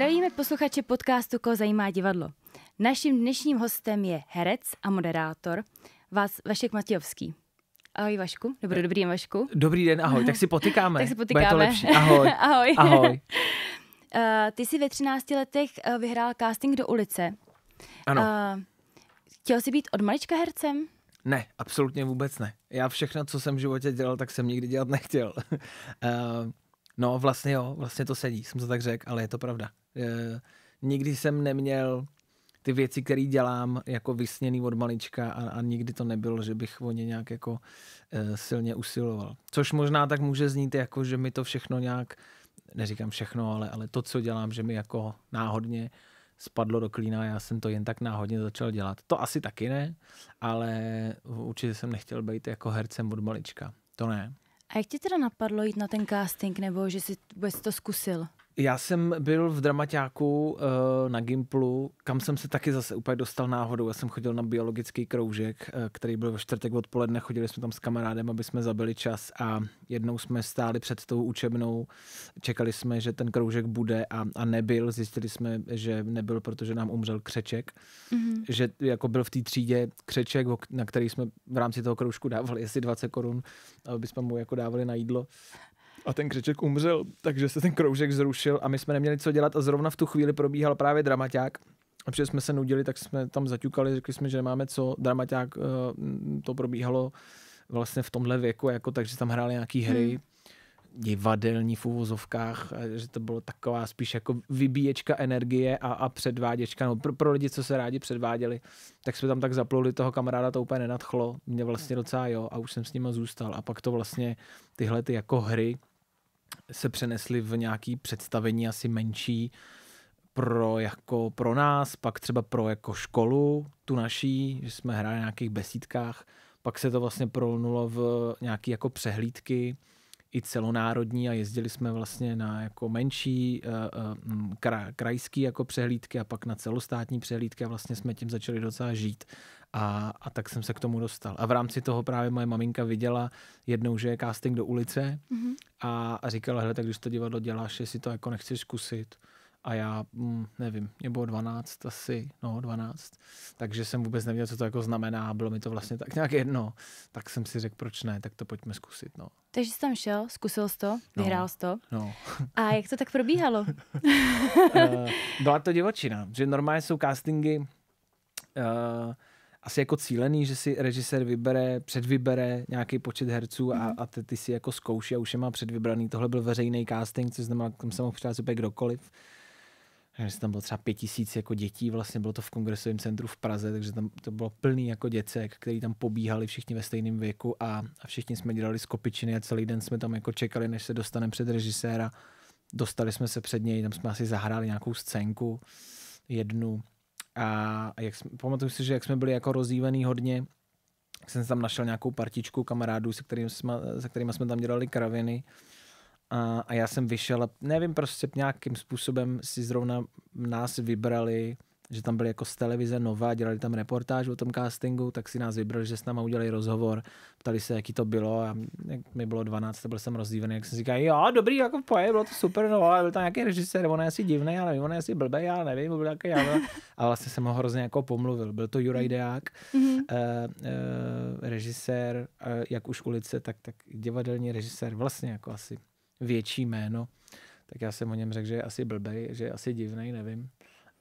Zdravíme posluchače podcastu Koho zajímá divadlo. Naším dnešním hostem je herec a moderátor vás Vašek Matějovský. Ahoj Vašku, dobrý, eh, dobrý den Vašku. Dobrý den, ahoj, tak si potykáme. tak si potykáme. Bude to lepší. Ahoj. ahoj. ahoj. Uh, ty jsi ve 13 letech eh, vyhrál casting do ulice. Ano. Uh, chtěl jsi být od malička hercem? Ne, absolutně vůbec ne. Já všechno, co jsem v životě dělal, tak jsem nikdy dělat nechtěl. uh, no, vlastně jo, vlastně to sedí, jsem to tak řekl, ale je to pravda. Eh, nikdy jsem neměl ty věci, které dělám jako vysněný od malička a, a nikdy to nebylo, že bych o ně nějak jako eh, silně usiloval. Což možná tak může znít jako, že mi to všechno nějak, neříkám všechno, ale, ale to, co dělám, že mi jako náhodně spadlo do klína, já jsem to jen tak náhodně začal dělat. To asi taky ne, ale určitě jsem nechtěl být jako hercem od malička. To ne. A jak ti teda napadlo jít na ten casting, nebo že jsi vůbec to zkusil? Já jsem byl v dramaťáku eh, na Gimplu, kam jsem se taky zase úplně dostal náhodou. Já jsem chodil na biologický kroužek, eh, který byl ve čtvrtek odpoledne. Chodili jsme tam s kamarádem, aby jsme zabili čas a jednou jsme stáli před tou učebnou. Čekali jsme, že ten kroužek bude a, a nebyl. Zjistili jsme, že nebyl, protože nám umřel křeček. Mm-hmm. Že jako byl v té třídě křeček, na který jsme v rámci toho kroužku dávali asi 20 korun, aby jsme mu jako dávali na jídlo. A ten křeček umřel, takže se ten kroužek zrušil a my jsme neměli co dělat a zrovna v tu chvíli probíhal právě dramaťák. A protože jsme se nudili, tak jsme tam zaťukali, řekli jsme, že nemáme co. Dramaťák eh, to probíhalo vlastně v tomhle věku, jako, takže tam hráli nějaké hry. Hmm divadelní v uvozovkách, že to bylo taková spíš jako vybíječka energie a, a předváděčka, no pro, pro lidi, co se rádi předváděli, tak jsme tam tak zapluli, toho kamaráda to úplně nenadchlo, mě vlastně docela jo a už jsem s nima zůstal a pak to vlastně tyhle ty jako hry, se přenesli v nějaký představení asi menší pro, jako pro nás, pak třeba pro jako školu, tu naší, že jsme hráli na nějakých besídkách, pak se to vlastně prolnulo v nějaké jako přehlídky, i celonárodní a jezdili jsme vlastně na jako menší eh, eh, mm, krajský jako přehlídky a pak na celostátní přehlídky a vlastně jsme tím začali docela žít. A, a tak jsem se k tomu dostal. A v rámci toho právě moje maminka viděla jednou, že je casting do ulice mm-hmm. a, a říkala, hele, tak když to divadlo děláš, jestli to jako nechceš zkusit a já, hm, nevím, mě bylo 12 asi, no 12, takže jsem vůbec nevěděl, co to jako znamená, bylo mi to vlastně tak nějak jedno, tak jsem si řekl, proč ne, tak to pojďme zkusit, no. Takže jsi tam šel, zkusil jsi to, no. vyhrál no, jsi to. No. A jak to tak probíhalo? Eh, byla to divočina, že normálně jsou castingy uh, asi jako cílený, že si režisér vybere, předvybere nějaký počet herců a, mhm. a ty, ty si jako zkouší a už je má předvybraný. Tohle byl veřejný casting, což znamená, že se mohl přidat úplně kdokoliv. Uh, že tam bylo třeba pět tisíc jako dětí, vlastně bylo to v kongresovém centru v Praze, takže tam to bylo plný jako děcek, který tam pobíhali všichni ve stejném věku a, a všichni jsme dělali skopičiny a celý den jsme tam jako čekali, než se dostaneme před režiséra. Dostali jsme se před něj, tam jsme asi zahráli nějakou scénku, jednu. A jak jsme, pamatuju si, že jak jsme byli jako rozdívený hodně, jsem tam našel nějakou partičku kamarádů, se kterými jsme, se kterými jsme tam dělali kraviny a, a já jsem vyšel, nevím, prostě nějakým způsobem si zrovna nás vybrali, že tam byli jako z televize Nova, dělali tam reportáž o tom castingu, tak si nás vybrali, že s náma udělají rozhovor, ptali se, jaký to bylo a jak mi bylo 12, byl jsem rozdívený, jak jsem říkal, jo, dobrý, jako poje, bylo to super, no, ale byl tam nějaký režisér, on je asi divný, ale on je asi blbý, já nevím, byl nějaký, ale... a vlastně jsem ho hrozně jako pomluvil, byl to Juraj mm-hmm. Deák, mm-hmm. uh, uh, režisér, uh, jak už ulice, tak, tak divadelní režisér, vlastně jako asi větší jméno, tak já jsem o něm řekl, že je asi blbej, že je asi divný, nevím.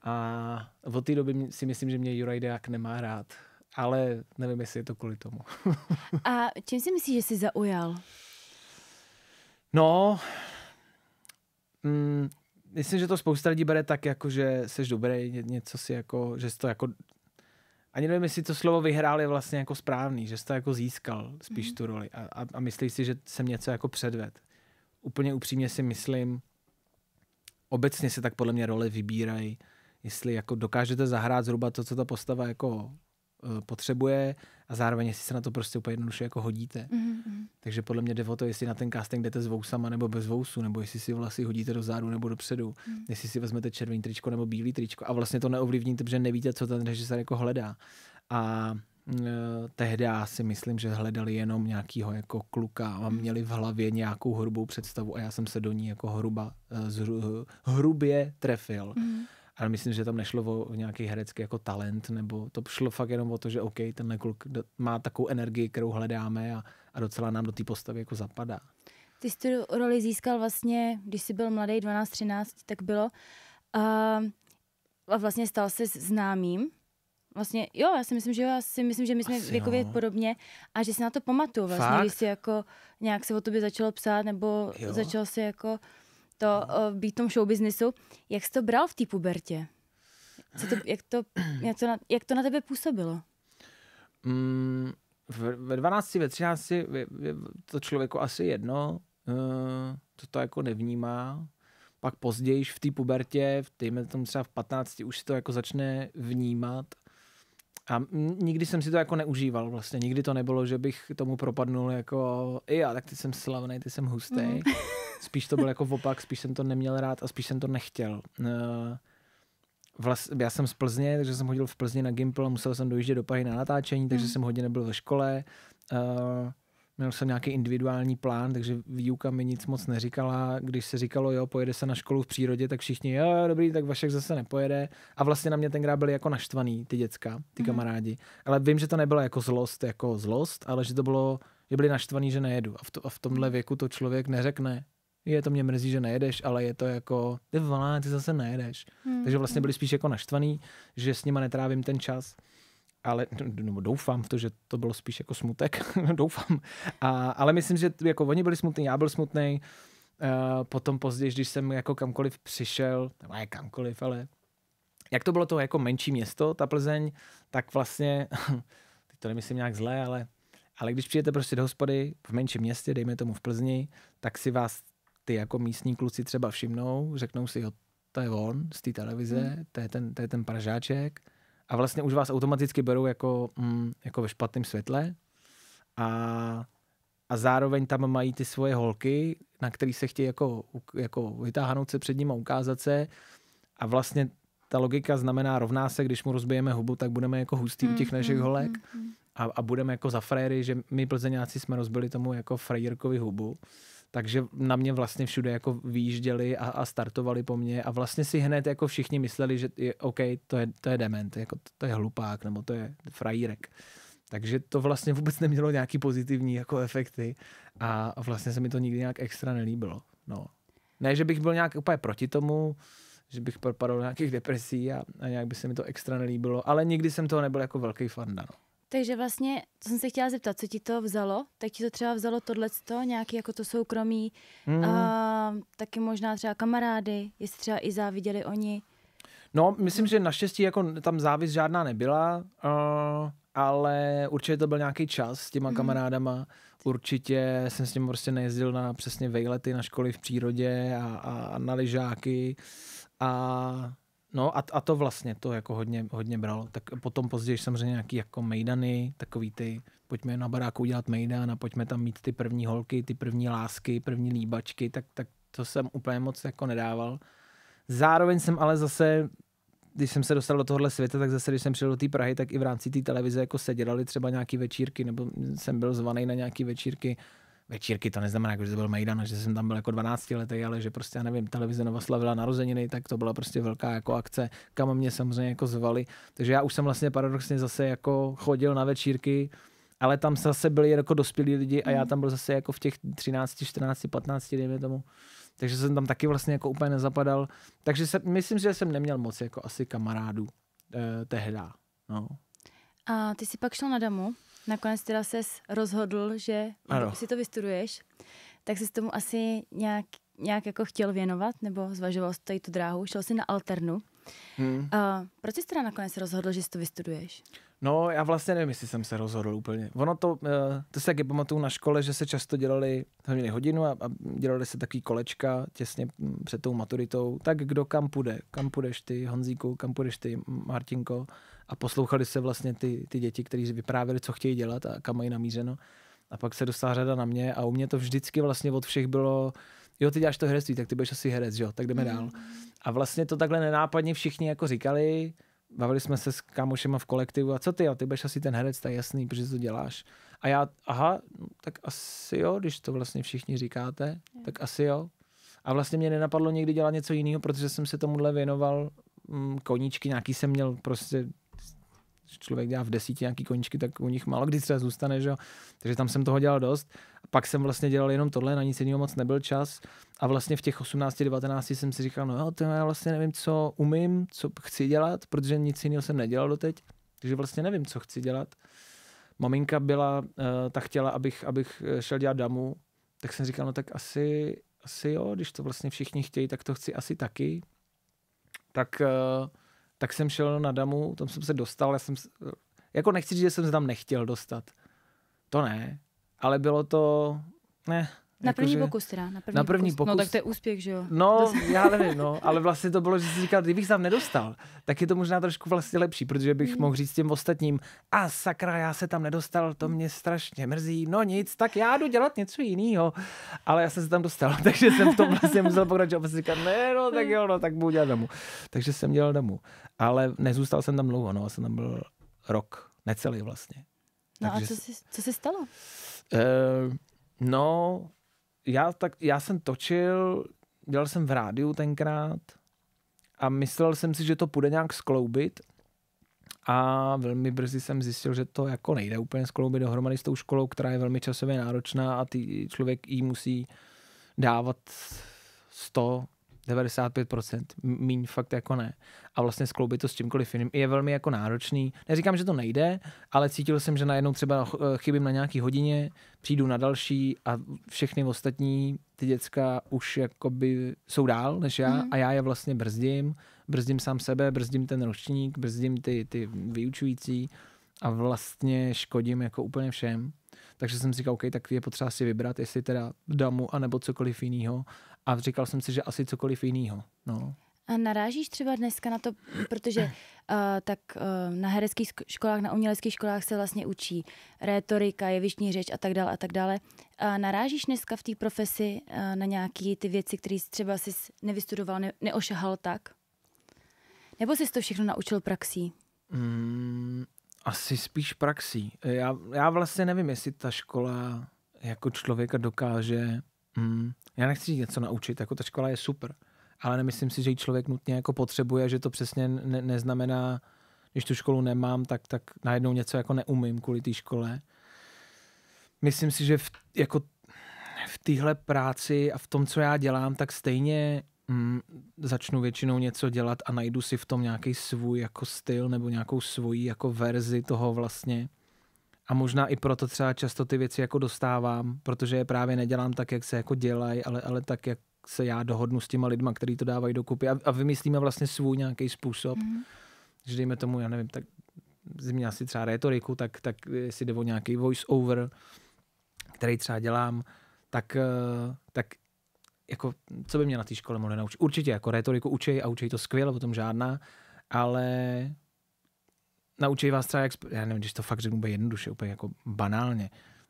A od té doby si myslím, že mě Juraj Deák nemá rád. Ale nevím, jestli je to kvůli tomu. A čím si myslíš, že jsi zaujal? No, mm, myslím, že to spousta lidí bere tak, jako že jsi dobrý, něco si jako, že jsi to jako, ani nevím, jestli to slovo vyhrál je vlastně jako správný, že jsi to jako získal spíš mm. tu roli a, a, a myslíš si, že jsem něco jako předved úplně upřímně si myslím, obecně se tak podle mě role vybírají, jestli jako dokážete zahrát zhruba to, co ta postava jako eh, potřebuje a zároveň jestli se na to prostě úplně jednoduše jako hodíte. Mm-hmm. Takže podle mě jde o to, jestli na ten casting jdete s vousama nebo bez vousu, nebo jestli si vlasy hodíte do zádu nebo dopředu, mm. jestli si vezmete červený tričko nebo bílý tričko a vlastně to neovlivníte, protože nevíte, co ten režisér jako hledá. A Eh, tehdy já si myslím, že hledali jenom nějakýho jako kluka a hmm. měli v hlavě nějakou hrubou představu a já jsem se do ní jako hruba, eh, zhru, hrubě trefil. Mm. Ale myslím, že tam nešlo o nějaký herecký jako talent, nebo to šlo fakt jenom o to, že OK, tenhle kluk má takovou energii, kterou hledáme a, a docela nám do té postavy jako zapadá. Ty jsi tu roli získal vlastně, když jsi byl mladý, 12-13, tak bylo. A, a vlastně stal se známým vlastně, jo, já si myslím, že jo, já si myslím, že my jsme Asi věkově jo. podobně a že si na to pamatuju vlastně, Fakt? když si jako nějak se o tobě začalo psát nebo jo. začal si jako to no. být v tom show businessu. Jak jsi to bral v té pubertě? Co to, jak, to, jak, to na, jak to na tebe působilo? Mm, ve 12, ve 13 je, to člověku asi jedno, uh, to to jako nevnímá. Pak později v té pubertě, v dejme tomu třeba v 15, už si to jako začne vnímat a nikdy jsem si to jako neužíval vlastně, nikdy to nebylo, že bych tomu propadnul jako i já, tak ty jsem slavný, ty jsem hustý. Mm. Spíš to bylo jako opak, spíš jsem to neměl rád a spíš jsem to nechtěl. Eh, vlast, já jsem z Plzně, takže jsem hodil v Plzně na Gimple, musel jsem dojíždět do Prahy na natáčení, takže mm. jsem hodně nebyl ve škole. Uh, Měl jsem nějaký individuální plán, takže výuka mi nic moc neříkala. Když se říkalo, jo, pojede se na školu v přírodě, tak všichni, jo, dobrý, tak Vašek zase nepojede. A vlastně na mě tenkrát byli jako naštvaný ty děcka, ty mm-hmm. kamarádi. Ale vím, že to nebylo jako zlost, jako zlost, ale že to bylo, že byli naštvaný, že nejedu. A v, to, a v tomhle mhm. věku to člověk neřekne, je to mě mrzí, že nejedeš, ale je to jako, ty volá, ty zase nejedeš. Hmm. Takže vlastně byli spíš jako naštvaný, že s nima netrávím ten čas ale no, no, doufám v to, že to bylo spíš jako smutek, doufám. A, ale myslím, že jako oni byli smutní, já byl smutný. Eh, potom později, když jsem jako kamkoliv přišel, nebo ne kamkoliv, ale jak to bylo to jako menší město, ta Plzeň, tak vlastně, teď to nemyslím nějak zlé, ale, ale když přijete prostě do hospody v menším městě, dejme tomu v Plzni, tak si vás ty jako místní kluci třeba všimnou, řeknou si, jo, to je on z té televize, hmm. to, je ten, to je ten pražáček, a vlastně už vás automaticky berou jako, mm, jako ve špatném světle a, a zároveň tam mají ty svoje holky, na který se chtějí jako, jako vytáhnout se před a ukázat se a vlastně ta logika znamená rovná se, když mu rozbijeme hubu, tak budeme jako hustý mm, u těch mm, našich mm, holek mm, mm, a, a budeme jako za frajery, že my plzeňáci jsme rozbili tomu jako frajírkovi hubu takže na mě vlastně všude jako výjížděli a, a startovali po mně a vlastně si hned jako všichni mysleli, že je, OK, to je, to je dement, jako to, to je hlupák nebo to je frajírek. Takže to vlastně vůbec nemělo nějaký pozitivní jako efekty a vlastně se mi to nikdy nějak extra nelíbilo. No. Ne, že bych byl nějak úplně proti tomu, že bych propadl do nějakých depresí a, a nějak by se mi to extra nelíbilo, ale nikdy jsem toho nebyl jako velký fan, No. Takže vlastně, co jsem se chtěla zeptat, co ti to vzalo? Tak ti to třeba vzalo tohleto, nějaký jako to soukromí, mm. a, taky možná třeba kamarády, jestli třeba i záviděli oni. No, myslím, že naštěstí jako tam závis žádná nebyla, uh, ale určitě to byl nějaký čas s těma mm. kamarádama. Určitě jsem s ním prostě nejezdil na přesně vejlety na školy v přírodě a, a, a na lyžáky. A No a, a to vlastně to jako hodně, hodně bralo. Tak potom později samozřejmě nějaký jako mejdany, takový ty, pojďme na baráku udělat mejdan a pojďme tam mít ty první holky, ty první lásky, první líbačky, tak, tak to jsem úplně moc jako nedával. Zároveň jsem ale zase, když jsem se dostal do tohohle světa, tak zase, když jsem přišel do té Prahy, tak i v rámci té televize jako se dělali třeba nějaký večírky, nebo jsem byl zvaný na nějaký večírky večírky, to neznamená, jako, že to byl Majdan, že jsem tam byl jako 12 letý, ale že prostě, já nevím, televize Nova slavila narozeniny, tak to byla prostě velká jako akce, kam mě samozřejmě jako zvali. Takže já už jsem vlastně paradoxně zase jako chodil na večírky, ale tam zase byli jako dospělí lidi a já mhm. tam byl zase jako v těch 13, 14, 15, dejme tomu. Takže jsem tam taky vlastně jako úplně nezapadal. Takže se, myslím, že jsem neměl moc jako asi kamarádů eh, tehdy. No. A ty jsi pak šel na damu? Nakonec teda se rozhodl, že ano. si to vystuduješ, tak jsi tomu asi nějak, nějak jako chtěl věnovat, nebo zvažoval jsi tady tu dráhu, šel jsi na alternu. Hmm. Uh, proč jsi teda nakonec rozhodl, že si to vystuduješ? No, já vlastně nevím, jestli jsem se rozhodl úplně. Ono to, uh, to se taky pamatuju na škole, že se často dělali, měli hodinu a, a dělali se takový kolečka těsně mm, před tou maturitou. Tak kdo kam půjde? Kam půjdeš ty, Honzíku? Kam půjdeš ty, Martinko? a poslouchali se vlastně ty, ty děti, kteří vyprávěli, co chtějí dělat a kam mají namířeno. A pak se dostala řada na mě a u mě to vždycky vlastně od všech bylo, jo, ty děláš to herectví, tak ty budeš asi herec, jo, tak jdeme mm. dál. A vlastně to takhle nenápadně všichni jako říkali, bavili jsme se s kámošema v kolektivu a co ty, jo, ty budeš asi ten herec, tak jasný, protože to děláš. A já, aha, no, tak asi jo, když to vlastně všichni říkáte, mm. tak asi jo. A vlastně mě nenapadlo někdy dělat něco jiného, protože jsem se tomuhle věnoval, mm, koníčky nějaký jsem měl prostě člověk dělá v desíti nějaký koničky, tak u nich málo kdy třeba zůstane, že jo? Takže tam jsem toho dělal dost. A pak jsem vlastně dělal jenom tohle, na nic jiného moc nebyl čas. A vlastně v těch 18, 19 jsem si říkal, no jo, to já vlastně nevím, co umím, co chci dělat, protože nic jiného jsem nedělal doteď. Takže vlastně nevím, co chci dělat. Maminka byla, eh, ta chtěla, abych, abych eh, šel dělat damu, tak jsem říkal, no tak asi, asi jo, když to vlastně všichni chtějí, tak to chci asi taky. Tak uh, tak jsem šel na Damu, tam jsem se dostal, já jsem, jako nechci říct, že jsem se tam nechtěl dostat. To ne, ale bylo to, ne, na první jako, pokus teda, na první, na první pokus. No, pokus. No tak to je úspěch, že jo? No, já nevím, no, ale vlastně to bylo, že jsi říkal, kdybych tam nedostal, tak je to možná trošku vlastně lepší, protože bych mm. mohl říct těm ostatním, a sakra, já se tam nedostal, to mě strašně mrzí, no nic, tak já jdu dělat něco jiného. Ale já jsem se tam dostal, takže jsem v tom vlastně musel pokračovat, jsem říkal, ne, no, tak jo, no, tak budu dělat domů. Takže jsem dělal domů. Ale nezůstal jsem tam dlouho, no, jsem tam byl rok, necelý vlastně. No takže, a co se co stalo? Uh, no, já, tak, já jsem točil, dělal jsem v rádiu tenkrát a myslel jsem si, že to půjde nějak skloubit a velmi brzy jsem zjistil, že to jako nejde úplně skloubit dohromady s tou školou, která je velmi časově náročná a ty člověk jí musí dávat 100 95%, míň fakt jako ne. A vlastně skloubit to s čímkoliv jiným je velmi jako náročný. Neříkám, že to nejde, ale cítil jsem, že najednou třeba eh, chybím na nějaký hodině, přijdu na další a všechny ostatní ty děcka už jakoby jsou dál než já mm. a já je vlastně brzdím. Brzdím sám sebe, brzdím ten ročník, brzdím ty, ty vyučující a vlastně škodím jako úplně všem. Takže jsem si říkal, OK, tak je potřeba si vybrat, jestli teda damu anebo cokoliv jiného a říkal jsem si, že asi cokoliv jiného. No. A narážíš třeba dneska na to, protože uh, tak uh, na hereckých školách, na uměleckých školách se vlastně učí rétorika, jevištní řeč a tak dále a tak dále. A narážíš dneska v té profesi uh, na nějaké ty věci, které třeba jsi nevystudoval, ne- neošahal tak? Nebo jsi to všechno naučil praxí? Mm, asi spíš praxí. Já, já vlastně nevím, jestli ta škola jako člověka dokáže Hmm. Já nechci říct něco naučit, jako ta škola je super, ale nemyslím si, že ji člověk nutně jako potřebuje, že to přesně ne- neznamená, když tu školu nemám, tak, tak najednou něco jako neumím kvůli té škole. Myslím si, že v, jako v téhle práci a v tom, co já dělám, tak stejně mm, začnu většinou něco dělat a najdu si v tom nějaký svůj jako styl nebo nějakou svoji jako verzi toho vlastně a možná i proto třeba často ty věci jako dostávám, protože je právě nedělám tak, jak se jako dělají, ale, ale tak, jak se já dohodnu s těma lidma, který to dávají dokupy a, a vymyslíme vlastně svůj nějaký způsob, mm. že dejme tomu, já nevím, tak zmínila si třeba retoriku, tak, tak si jde o nějaký voice over, který třeba dělám, tak, eh, tak jako, co by mě na té škole mohli naučit? Určitě jako retoriku učej a učej to skvěle, o tom žádná, ale naučí vás třeba, jak, já nevím, když to fakt řeknu úplně jednoduše, úplně jako banálně,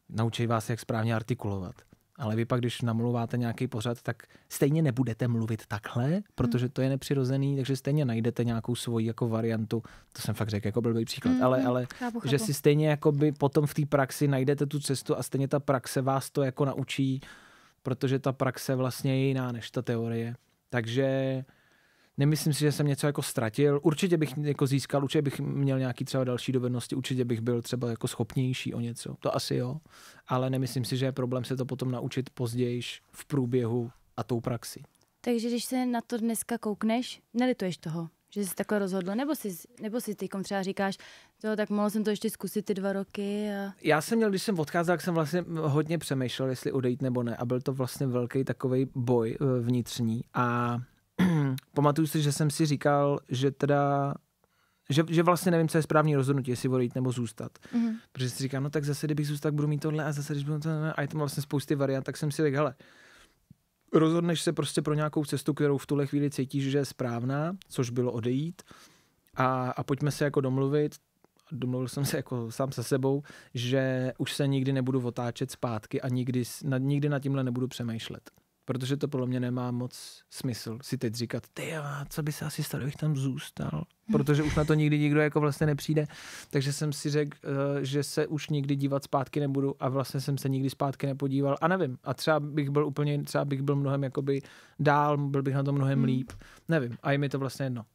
naučí vás, jak správně artikulovat. Ale vy pak, když namluváte nějaký pořad, tak stejně nebudete mluvit takhle, protože to je nepřirozený, takže stejně najdete nějakou svoji jako variantu. To jsem fakt řekl jako blbý příklad, mm, ale, mhm, ale chápu, chápu. že si stejně jako by potom v té praxi najdete tu cestu a stejně ta praxe vás to jako naučí, protože ta praxe vlastně je jiná než ta teorie. Takže Nemyslím si, že jsem něco jako ztratil. Určitě bych jako získal, určitě bych měl nějaký třeba další dovednosti, určitě bych byl třeba jako schopnější o něco. To asi jo, ale nemyslím si, že je problém se to potom naučit později v průběhu a tou praxi. Takže když se na to dneska koukneš, nelituješ toho, že jsi takhle rozhodl, nebo si, nebo si teďkom třeba říkáš, to tak mohl jsem to ještě zkusit ty dva roky. A... Já jsem měl, když jsem odcházel, tak jsem vlastně hodně přemýšlel, jestli odejít nebo ne a byl to vlastně velký takový boj e, vnitřní a pamatuju si, že jsem si říkal, že teda že, že vlastně nevím, co je správný rozhodnutí, jestli odejít nebo zůstat. Mm-hmm. Protože si říkám, no tak zase, kdybych zůstal, budu mít tohle a zase, když budu tohle, a je tam vlastně spousty variant, tak jsem si řekl, hele, rozhodneš se prostě pro nějakou cestu, kterou v tuhle chvíli cítíš, že je správná, což bylo odejít a, a pojďme se jako domluvit, domluvil jsem se jako sám se sebou, že už se nikdy nebudu otáčet zpátky a nikdy, na, nikdy na tímhle nebudu přemýšlet protože to podle mě nemá moc smysl si teď říkat, ty co by se asi stalo, bych tam zůstal, hmm. protože už na to nikdy nikdo jako vlastně nepřijde, takže jsem si řekl, eh, že se už nikdy dívat zpátky nebudu a vlastně jsem se nikdy zpátky nepodíval a nevím, a třeba bych byl úplně, třeba bych byl mnohem jakoby dál, byl bych na to mnohem hmm. líp, nevím a je mi to vlastně jedno,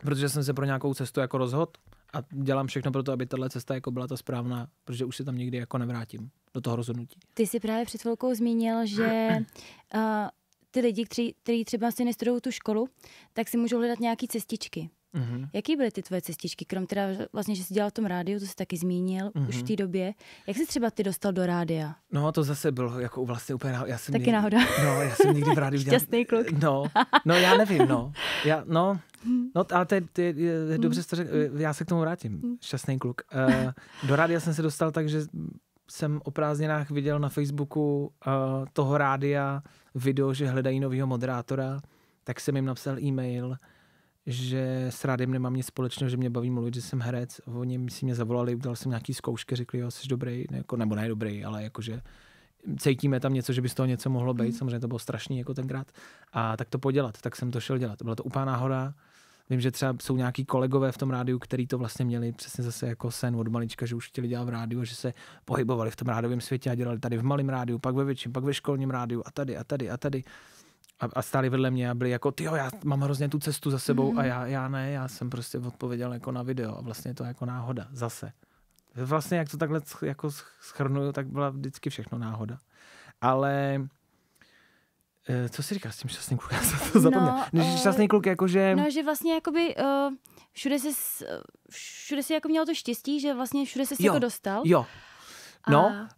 protože jsem se pro nějakou cestu jako rozhodl, a dělám všechno pro to, aby tahle cesta jako byla ta správná, protože už se tam nikdy jako nevrátím do toho rozhodnutí. Ty jsi právě před chvilkou zmínil, že uh, ty lidi, kteří třeba si nestudují tu školu, tak si můžou hledat nějaké cestičky. Mm-hmm. Jaký byly ty tvoje cestičky, krom teda vlastně, že jsi dělal v tom rádiu, to jsi taky zmínil mm-hmm. už mhm. v té době. Jak jsi třeba ty dostal do rádia? No to zase bylo jako vlastně úplně, já jsem Taky nikdy, náhoda. No, já jsem nikdy v rádiu dělal. Šťastný kluk. No, no já nevím, no. Já, no, No, ale to je, to je, je mm. dobře, mm-hmm. řek, eh, já se k tomu vrátím. Mm. Šťastný kluk. Uh, do rádia jsem se dostal tak, že jsem o prázdninách viděl na Facebooku uh, toho rádia video, že hledají nového moderátora, tak jsem jim napsal e-mail, že s rádem nemám nic společného, že mě baví mluvit, že jsem herec. Oni si mě zavolali, udělal jsem nějaký zkoušky, řekli, jo, jsi dobrý, jako, nebo ne dobrý, ale jakože cítíme tam něco, že by z toho něco mohlo být. Mm. Samozřejmě to bylo strašný jako tenkrát. A tak to podělat, tak jsem to šel dělat. Byla to úplná náhoda. Vím, že třeba jsou nějaký kolegové v tom rádiu, který to vlastně měli přesně zase jako sen od malička, že už chtěli dělat v rádiu, že se pohybovali v tom rádovém světě a dělali tady v malém rádiu, pak ve větším, pak ve školním rádiu a tady a tady a tady a, a stáli vedle mě a byli jako, ty já mám hrozně tu cestu za sebou mm. a mhm. já, já ne, já jsem prostě odpověděl jako na video a vlastně to jako náhoda, zase. Vlastně jak to takhle jako schrnuju, tak byla vždycky všechno náhoda. Ale eh, co si říkáš s tím šťastným klukem? Já to no, zapomněl. No, že uh, šťastný kluk, jakože... No, že vlastně jakoby... Uh, všude jsi, všude jsi jako měl to štěstí, že vlastně všude jsi jo, jako dostal. Jo, No, a...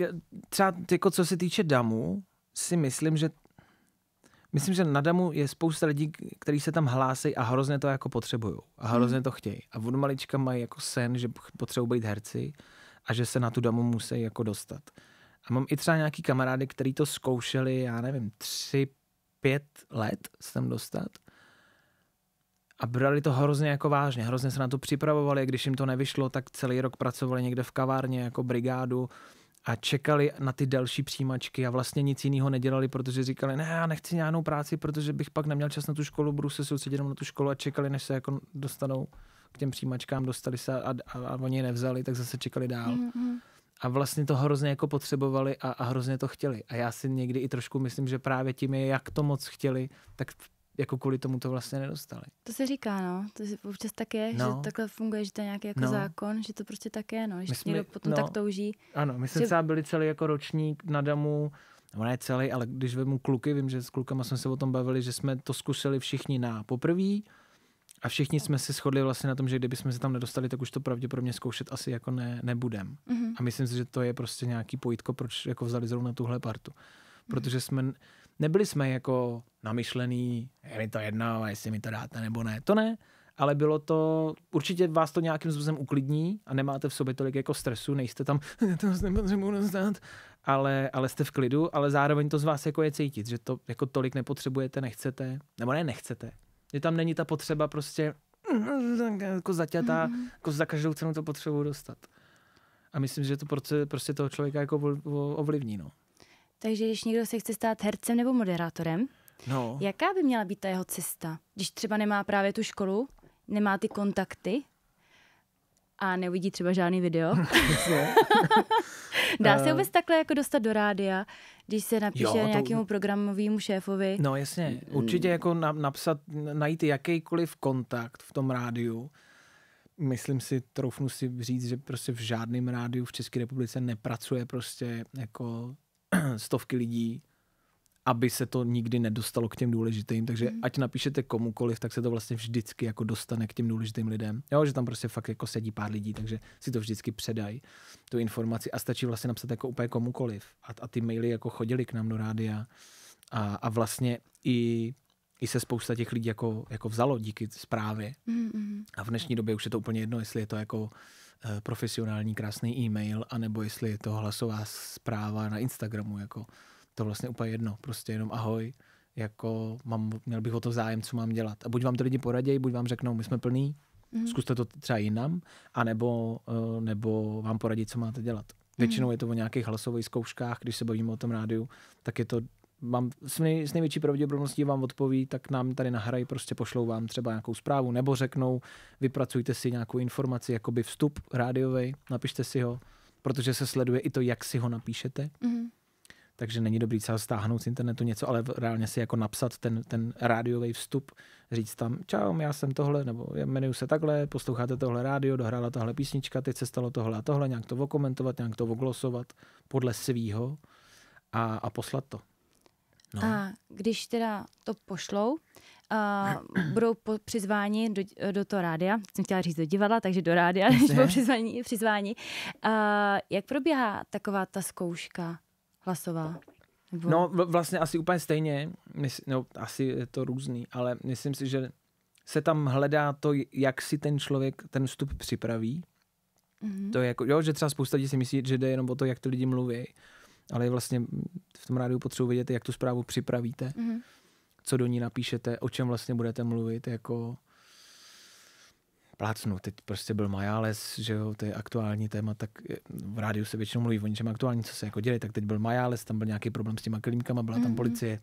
Eh, třeba jako co se týče damu, si myslím, že myslím, že na Damu je spousta lidí, kteří se tam hlásí a hrozně to jako potřebují. A hrozně hmm. to chtějí. A od malička mají jako sen, že potřebují být herci a že se na tu Damu musí jako dostat. A mám i třeba nějaký kamarády, který to zkoušeli, já nevím, tři, pět let se tam dostat. A brali to hrozně jako vážně, hrozně se na to připravovali, když jim to nevyšlo, tak celý rok pracovali někde v kavárně jako brigádu, a čekali na ty další přijímačky a vlastně nic jiného nedělali, protože říkali, ne, já nechci nějakou práci, protože bych pak neměl čas na tu školu, budu se soustředit jenom na tu školu a čekali, než se jako dostanou k těm přijímačkám, dostali se a, a, a oni je nevzali, tak zase čekali dál. Mm-hmm. A vlastně to hrozně jako potřebovali a, a hrozně to chtěli. A já si někdy i trošku myslím, že právě tím je, jak to moc chtěli, tak jako kvůli tomu to vlastně nedostali. To se říká, no. To si občas tak je, no. že takhle funguje, že to je nějaký jako no. zákon, že to prostě tak je, no. Že jsme, někdo potom no. tak touží. Ano, my jsme že... třeba byli celý jako ročník na damu, no ne celý, ale když vemu kluky, vím, že s klukama jsme se o tom bavili, že jsme to zkusili všichni na poprví a všichni jsme si shodli vlastně na tom, že kdyby jsme se tam nedostali, tak už to pravděpodobně zkoušet asi jako ne, nebudem. Mm-hmm. A myslím si, že to je prostě nějaký pojítko, proč jako vzali zrovna tuhle partu. Mm-hmm. Protože jsme Nebyli jsme jako namyšlený, je mi to jedno, jestli mi to dáte nebo ne. To ne, ale bylo to, určitě vás to nějakým způsobem uklidní a nemáte v sobě tolik jako stresu, nejste tam, to se nepotřebuji dostat, ale, ale jste v klidu, ale zároveň to z vás jako je cítit, že to jako tolik nepotřebujete, nechcete, nebo ne, nechcete. Že tam není ta potřeba prostě mm, jako zaťatá, mm. jako za každou cenu to potřebuji dostat. A myslím, že to prostě, prostě toho člověka jako ovlivní, no. Takže když někdo se chce stát hercem nebo moderátorem, no. jaká by měla být ta jeho cesta? Když třeba nemá právě tu školu, nemá ty kontakty a neuvidí třeba žádný video. No. Dá se eh. vůbec takhle jako dostat do rádia, když se napíše jo, to... nějakému programovému šéfovi? No jasně, mm. určitě jako na, napsat, najít jakýkoliv kontakt v tom rádiu, myslím si, troufnu si říct, že prostě v žádném rádiu v České republice nepracuje prostě jako stovky lidí, aby se to nikdy nedostalo k těm důležitým. Takže mm. ať napíšete komukoliv, tak se to vlastně vždycky jako dostane k těm důležitým lidem. Jo, že tam prostě fakt jako sedí pár lidí, takže si to vždycky předají, tu informaci. A stačí vlastně napsat jako úplně komukoliv. A, a ty maily jako chodili k nám do rádia. A, a vlastně i i se spousta těch lidí jako, jako vzalo díky zprávě. mm mm. A v dnešní době už je to úplně jedno, jestli je to jako Eh, profesionální krásný e-mail, anebo jestli je to hlasová zpráva na Instagramu, jako to vlastně úplně jedno, prostě jenom ahoj, jako mám, měl bych o to zájem, co mám dělat. A buď vám to lidi poradějí, buď vám řeknou, my jsme plní, mm. zkuste to třeba jinam, anebo eh, nebo vám poradit co máte dělat. Mhm. Většinou je to o nějakých hlasových zkouškách, když se bavíme o tom rádiu, tak je to vám s, nej, s největší pravděpodobností vám odpoví, tak nám tady nahrají, prostě pošlou vám třeba nějakou zprávu, nebo řeknou, vypracujte si nějakou informaci, jako by vstup rádiovej, napište si ho, protože se sleduje i to, jak si ho napíšete. Mm-hmm. Takže není dobrý se stáhnout z internetu něco, ale reálně si jako napsat ten, ten rádiový vstup, říct tam, čau, já jsem tohle, nebo jmenuju se takhle, posloucháte tohle rádio, dohrála tahle písnička, teď se stalo tohle a tohle, nějak to okomentovat, nějak to oglosovat podle svýho a, a poslat to. No. A když teda to pošlou, a budou po, přizváni do, do toho rádia, jsem chtěla říct do divadla, takže do rádia, když budou přizváni. přizváni. A jak probíhá taková ta zkouška hlasová? Nebo... No vlastně asi úplně stejně, no asi je to různý, ale myslím si, že se tam hledá to, jak si ten člověk ten vstup připraví. Mm-hmm. To je jako, jo, že třeba spousta lidí si myslí, že jde jenom o to, jak ty lidi mluví ale je vlastně v tom rádiu potřebuji vědět, jak tu zprávu připravíte, mm-hmm. co do ní napíšete, o čem vlastně budete mluvit, jako plácnu, teď prostě byl Majáles, že jo, to je aktuální téma, tak v rádiu se většinou mluví o něčem aktuální, co se jako děli, tak teď byl Majáles, tam byl nějaký problém s těma klímkama, byla tam mm-hmm. policie,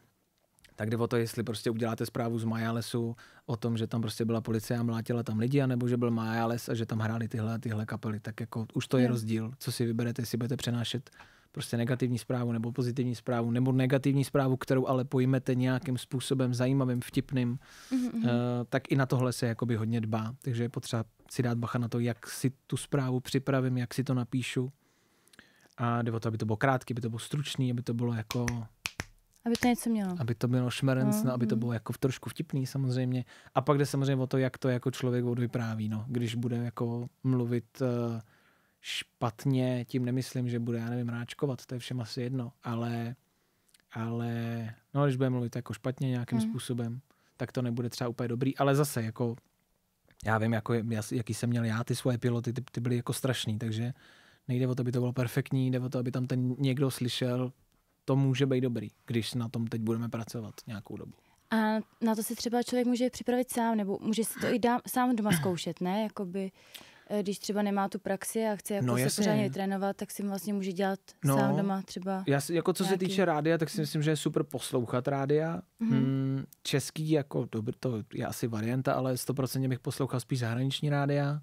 tak jde o to, jestli prostě uděláte zprávu z Majalesu o tom, že tam prostě byla policie a mlátila tam lidi, anebo že byl Majales a že tam hráli tyhle tyhle kapely, tak jako už to je, je rozdíl, co si vyberete, jestli budete přenášet prostě negativní zprávu nebo pozitivní zprávu, nebo negativní zprávu, kterou ale pojmete nějakým způsobem zajímavým, vtipným, mm-hmm. uh, tak i na tohle se jakoby hodně dbá. Takže je potřeba si dát bacha na to, jak si tu zprávu připravím, jak si to napíšu. A nebo to, aby to bylo krátké, aby to bylo stručný, aby to bylo jako... Aby to něco mělo. Aby to bylo šmerenc, mm-hmm. no, aby to mhm. bylo jako trošku vtipný samozřejmě. A pak jde samozřejmě o to, jak to jako člověk odvypráví, no. Když bude jako mluvit... Uh, špatně, tím nemyslím, že bude, já nevím, ráčkovat, to je všem asi jedno, ale, ale no, když bude mluvit jako špatně nějakým hmm. způsobem, tak to nebude třeba úplně dobrý, ale zase jako já vím, jako, jaký jsem měl já, ty svoje piloty, ty, ty byly jako strašný, takže nejde o to, aby to bylo perfektní, jde o to, aby tam ten někdo slyšel, to může být dobrý, když na tom teď budeme pracovat nějakou dobu. A na to si třeba člověk může připravit sám, nebo může si to i dám, sám doma zkoušet, ne? Jakoby... Eh, když třeba nemá tu praxi a chce jako no, se pořádně trénovat, tak si vlastně může dělat no, sám doma třeba. Já si, jako co nějaký... se týče rádia, tak si mm. myslím, že je super poslouchat rádia. Mm-hmm. český jako dobrý, to je asi varianta, ale 100% bych poslouchal spíš zahraniční rádia,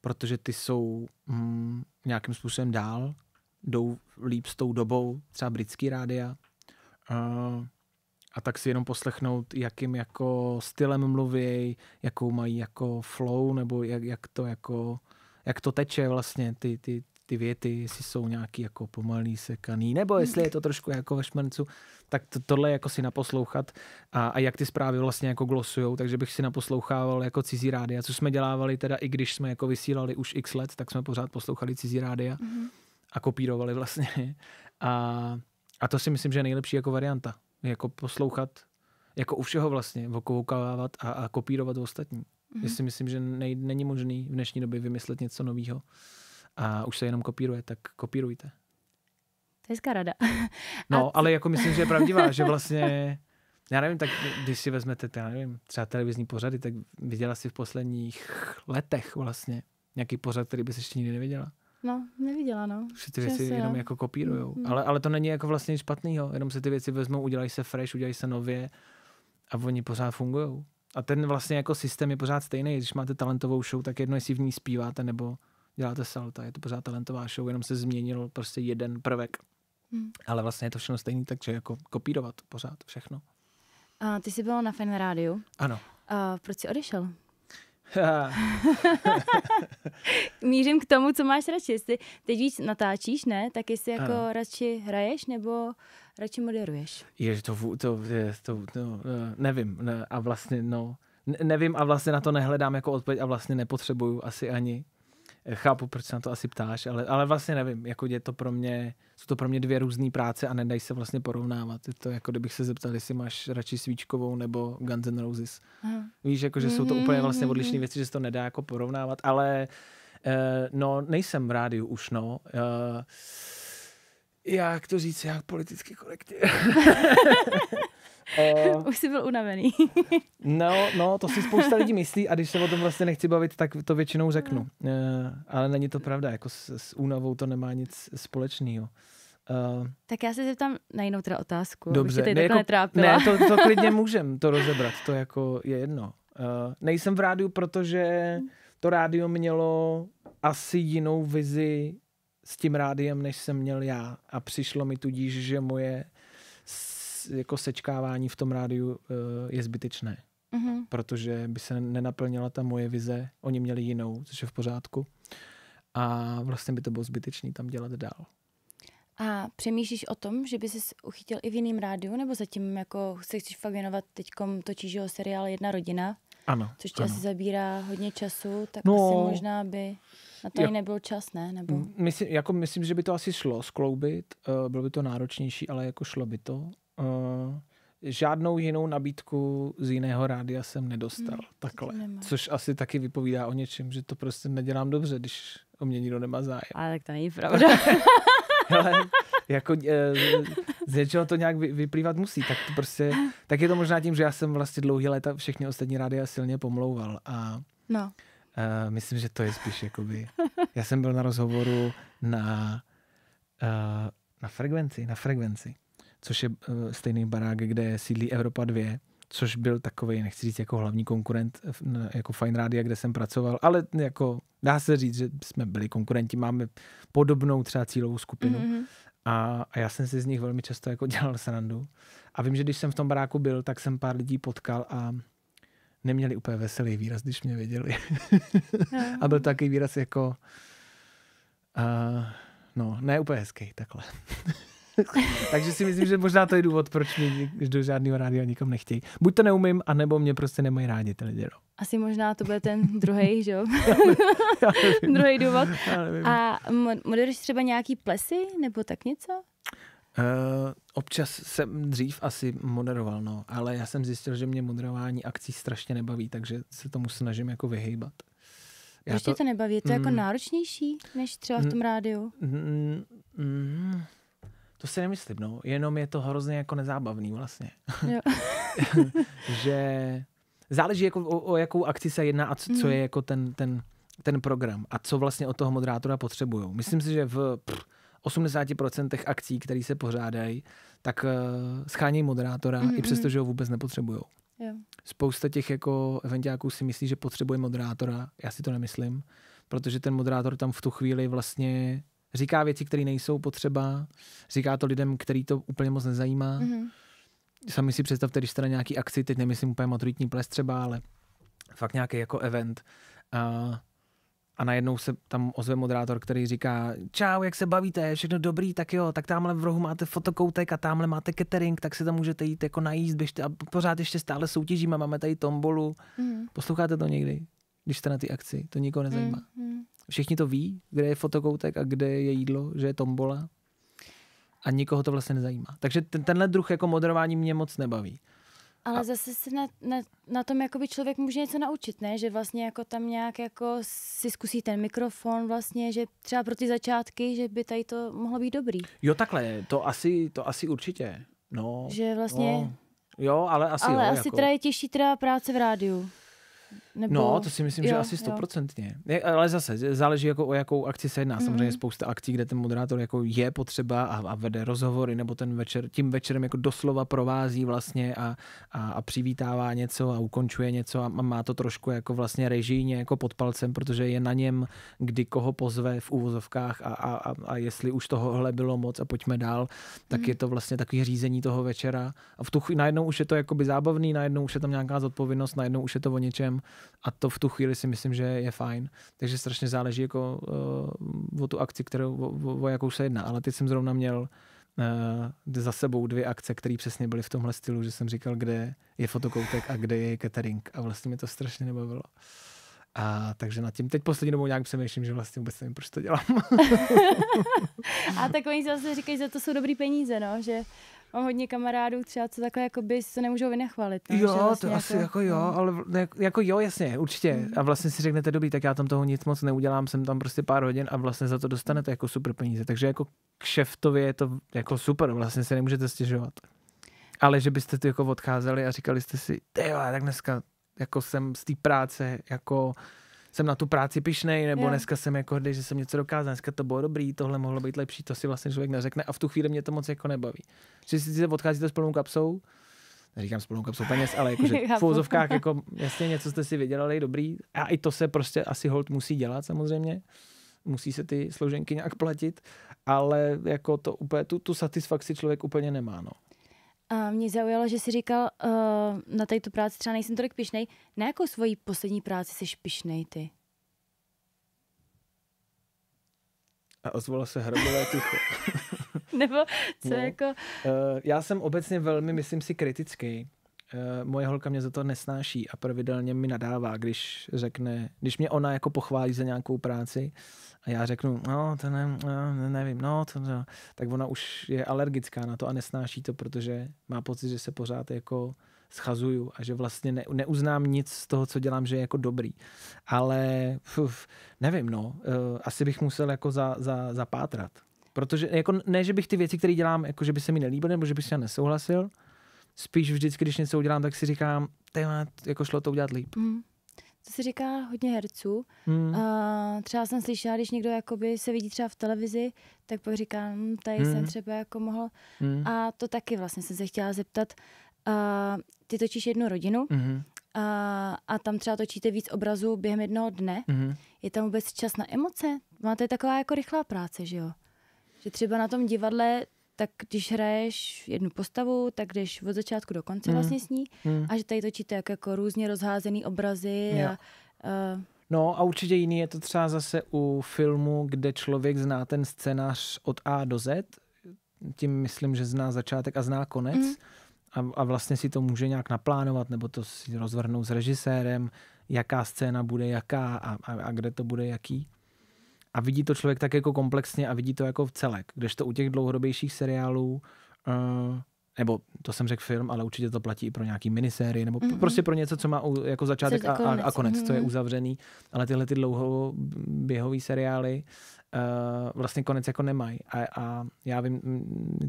protože ty jsou mm, nějakým způsobem dál, jdou líp s tou dobou, třeba britský rádia. Uh, a tak si jenom poslechnout, jakým jako stylem mluví, jakou mají jako flow, nebo jak, jak to jako, jak to teče vlastně, ty, ty, ty věty, jestli jsou nějaký jako pomalý, sekaný, nebo jestli je to trošku jako ve šmrncu, tak to, tohle jako si naposlouchat a, a jak ty zprávy vlastně jako glosujou, takže bych si naposlouchával jako cizí rádia, co jsme dělávali teda i když jsme jako vysílali už x let, tak jsme pořád poslouchali cizí rádia mm-hmm. a kopírovali vlastně a, a to si myslím, že je nejlepší jako varianta, jako poslouchat, jako u všeho vlastně, vokoukávat a, a kopírovat ostatní. Mm-hmm. Já si myslím, že nej, není možný v dnešní době vymyslet něco nového a už se jenom kopíruje, tak kopírujte. To je hezká rada. No, ale jako myslím, že je pravdivá, že vlastně, já nevím, tak když si vezmete, já nevím, třeba televizní pořady, tak viděla si v posledních letech vlastně nějaký pořad, který bys ještě nikdy neviděla. No, neviděla, no. Si ty věci jenom jo. No. jako kopírujou. Mm, mm, Ale, ale to není jako vlastně nic špatného, jenom se ty věci vezmou, udělají se fresh, udělají se nově a oni pořád fungují. A ten vlastně jako systém je pořád stejný. Když máte talentovou show, tak jedno, jestli v ní zpíváte nebo děláte salta, je to pořád talentová show, jenom se změnil prostě jeden prvek. Mm. Ale vlastně je to všechno stejný, takže jako kopírovat pořád všechno. A ty jsi byl na Fine Rádiu. Ano. A proč jsi odešel? Mířím k tomu, co máš radši. Jestli teď víc natáčíš, ne? Tak jestli jako ano. radši hraješ nebo radši moderuješ? Jež to, to, to, to eh, nevím. Ne, a vlastně, no, nevím a vlastně na to nehledám jako odpověď a vlastně nepotřebuju asi ani chápu, proč se na to asi ptáš, ale, ale vlastně nevím, jako je to pro mě, jsou to pro mě dvě různé práce a nedají se vlastně porovnávat. Je to jako kdybych se zeptal, jestli máš radši svíčkovou nebo Guns N' Roses. Aha. Víš, jako, že jsou to úplně vlastně mm-hmm. odlišné věci, že se to nedá jako porovnávat, ale eh, no, nejsem v rádiu už, no. Eh, jak to říct, jak politicky korektně. Uh, Už jsi byl unavený. no, no, to si spousta lidí myslí a když se o tom vlastně nechci bavit, tak to většinou řeknu. Uh, ale není to pravda, jako s, s únavou to nemá nic společného. Uh, tak já se zeptám na jinou teda otázku, dobře, ne, jako, Ne, to, to klidně můžem to rozebrat, to jako je jedno. Uh, nejsem v rádiu, protože to rádio mělo asi jinou vizi s tím rádiem, než jsem měl já. A přišlo mi tudíž, že moje jako sečkávání v tom rádiu eh, je zbytečné. Mm-hmm. Protože by se nenaplnila ta moje vize, oni měli jinou, což je v pořádku. A vlastně by to bylo zbytečné tam dělat dál. A přemýšlíš o tom, že by ses uchytil i v jiném rádiu, nebo zatím jako se chceš fakt věnovat teď točíš o seriál Jedna rodina? Ano. Což tě ano. asi zabírá hodně času, tak no, asi možná by na to jak, nebyl čas, ne? Nebo... Myslím, jako myslím, že by to asi šlo skloubit, uh, bylo by to náročnější, ale jako šlo by to. Uh, žádnou jinou nabídku z jiného rádia jsem nedostal. Hmm, takhle. Což asi taky vypovídá o něčem, že to prostě nedělám dobře, když o mě nikdo nemá zájem. Ale tak to není pravda. Ale jako eh, z něčeho to nějak vyplývat musí. Tak, to prostě, tak je to možná tím, že já jsem vlastně dlouhý léta všechny ostatní rádia silně pomlouval. A no. Uh, myslím, že to je spíš jakoby... Já jsem byl na rozhovoru na, uh, na frekvenci, na frekvenci což je eh, stejný barák, kde sídlí Evropa 2, což byl takový, nechci říct jako hlavní konkurent eh, jako Fine Radio, kde jsem pracoval, ale jako dá se říct, že jsme byli konkurenti, máme podobnou třeba cílovou skupinu mm-hmm. a, a já jsem si z nich velmi často jako dělal srandu a vím, že když jsem v tom baráku byl, tak jsem pár lidí potkal a neměli úplně veselý výraz, když mě viděli. a byl mm. takový výraz jako uh, no, ne úplně hezký, takhle. Takže si myslím, že možná to je důvod, proč mě do žádného rádia nikom nechtějí. Buď to neumím, anebo mě prostě nemají rádi ty lidi. No. Asi možná to bude ten druhý, že jo? druhý důvod. A moderuješ třeba nějaký plesy nebo tak něco? Uh, občas jsem dřív asi moderoval, no, ale já jsem zjistil, že mě moderování akcí strašně nebaví, takže se tomu snažím jako vyhejbat. Proč to, to nebaví? Je to jako mm, jako náročnější než třeba v tom rádiu? Mm, mm, to si nemyslím, no. Jenom je to hrozně jako nezábavný vlastně. že záleží, jako, o, o jakou akci se jedná a co, mm. je jako ten, ten, ten program a co vlastně od toho moderátora potřebují. Myslím si, že v pr, 80% akcí, které se pořádají, tak uh, eh, schání moderátora, mm-hmm. i přesto, mhm. že ho vůbec nepotřebují. Yeah. Spousta těch jako eventáků si myslí, že potřebuje moderátora, já si to nemyslím, protože ten moderátor tam v tu chvíli vlastně říká věci, které nejsou potřeba, říká to lidem, který to úplně moc nezajímá. Mm-hmm. Sami si představte, když jste na nějaký akci, teď nemyslím úplně maturitní ples třeba, ale fakt nějaký jako event a, a najednou se tam ozve moderátor, který říká, čau, jak se bavíte, všechno dobrý, tak jo, tak tamhle v rohu máte fotokoutek a tamhle máte catering, tak si tam můžete jít jako najíst, běžte a pořád ještě stále soutěžíme, máme tady tombolu. Mm. Posloucháte to někdy, když jste na ty akci, to nikoho nezajímá. Mm, hmm Všichni to ví, kde je fotokoutek a kde je jídlo, že je tombola. A nikoho to vlastně nezajímá. Takže ten, tenhle druh jako moderování mě moc nebaví. Ale a... zase se na, na, na tom jakoby člověk může něco naučit, ne? Že vlastně jako tam nějak jako si zkusí ten mikrofon vlastně, že třeba pro ty začátky, že by tady to mohlo být dobrý. Jo, takhle, to asi, to asi určitě. No, že vlastně... No, jo, ale asi Ale jo, asi jako... teda je těžší teda práce v rádiu. Nebo... No, to si myslím, jo, že asi stoprocentně. Ale zase záleží, jako, o jakou akci se jedná. Mm-hmm. Samozřejmě mhm. spousta akcí, kde ten moderátor jako je potřeba a, a vede rozhovory, nebo ten večer, tím večerem jako doslova provází vlastně a, a, a přivítává něco a ukončuje něco a má to trošku jako vlastně režijně jako pod palcem, protože je na něm, kdy koho pozve v úvozovkách a, a, a, a jestli už tohohle bylo moc a pojďme dál, tak mm-hmm. je to vlastně takový řízení toho večera. A v tu chvíli najednou už je to jakoby zábavný, najednou už je tam nějaká zodpovědnost, najednou už je to o něčem a to v tu chvíli si myslím, že je fajn. Takže strašně záleží jako uh, o tu akci, kterou, o, o jakou se jedná. Ale teď jsem zrovna měl uh, za sebou dvě akce, které přesně byly v tomhle stylu, že jsem říkal, kde je fotokoutek a kde je catering. A vlastně mi to strašně nebavilo. A takže nad tím teď poslední dobou nějak přemýšlím, že vlastně vůbec nevím, proč to dělám. a tak oni zase vlastně říkají, že to jsou dobrý peníze, no, že mám hodně kamarádů třeba, co takhle jako by se nemůžou vynechvalit. No? Jo, vlastně to jako, asi jako, jako jo, no. ale ne, jako jo, jasně, určitě. Mm. A vlastně si řeknete, dobrý, tak já tam toho nic moc neudělám, jsem tam prostě pár hodin a vlastně za to dostanete jako super peníze. Takže jako kšeftově je to jako super, vlastně se nemůžete stěžovat. Ale že byste to jako odcházeli a říkali jste si, jo, tak dneska jako jsem z té práce jako jsem na tu práci pišnej, nebo jo. dneska jsem jako hrdý, že jsem něco dokázal, dneska to bylo dobrý, tohle mohlo být lepší, to si vlastně člověk neřekne a v tu chvíli mě to moc jako nebaví. Že si odcházíte s plnou kapsou, neříkám s plnou kapsou peněz, ale jakože v fouzovkách jako jasně něco jste si vydělali, dobrý. A i to se prostě asi hold musí dělat samozřejmě. Musí se ty složenky nějak platit, ale jako to úplně, tu, tu satisfakci člověk úplně nemá, no. A mě zaujalo, že jsi říkal, uh, na tady tu práci třeba nejsem tolik pišnej. Na jakou svoji poslední práci jsi pišnej ty? A ozvalo se hromové ticho. Nebo co no. jako... Uh, já jsem obecně velmi, myslím si, kritický. Eh, moje holka mě za to nesnáší a pravidelně mi nadává, když řekne, když mě ona jako pochválí za nějakou práci a já řeknu, no to ne, no, nevím, no to ne, tak ona už je alergická na to a nesnáší to, protože má pocit, že se pořád jako schazuju a že vlastně ne, neuznám nic z toho, co dělám, že je jako dobrý. Ale fuf, nevím, no, eh, asi bych musel jako za, za, zapátrat. Protože jako ne, že bych ty věci, které dělám, jako že by se mi nelíbily, nebo že bych se nesouhlasil, spíš vždycky, když něco udělám, tak si říkám, jako šlo to udělat líp. Mm. To se říká hodně herců. Mm. A třeba jsem slyšela, když někdo jakoby se vidí třeba v televizi, tak pak říkám, mm, tady mm. jsem třeba jako mohl. Mm. A to taky vlastně jsem se chtěla zeptat. A ty točíš jednu rodinu mm. a, a tam třeba točíte víc obrazů během jednoho dne. Mm. Je tam vůbec čas na emoce? Máte taková jako rychlá práce, že jo? Že třeba na tom divadle tak když hraješ jednu postavu, tak jdeš od začátku do konce mm. vlastně s ní mm. a že tady točíte jak jako různě rozházený obrazy jo. a... Uh, No a určitě jiný je to třeba zase u filmu, kde člověk zná ten scénář od A do Z, tím myslím, že zná začátek a zná konec mm. a, a vlastně si to může nějak naplánovat nebo to si rozvrhnout s režisérem, jaká scéna bude jaká a, a, a kde to bude jaký a vidí to člověk tak jako komplexně a vidí to jako v celek. Kdežto u těch dlouhodobějších seriálů, uh, nebo to jsem řekl film, ale určitě to platí i pro nějaký minisérie, nebo mm-hmm. prostě pro něco, co má u, jako začátek a, a, a konec, mm-hmm. to je mhm. uzavřený. Ale tyhle ty dlouhoběhové seriály uh, vlastně konec jako nemají. A, a já vím,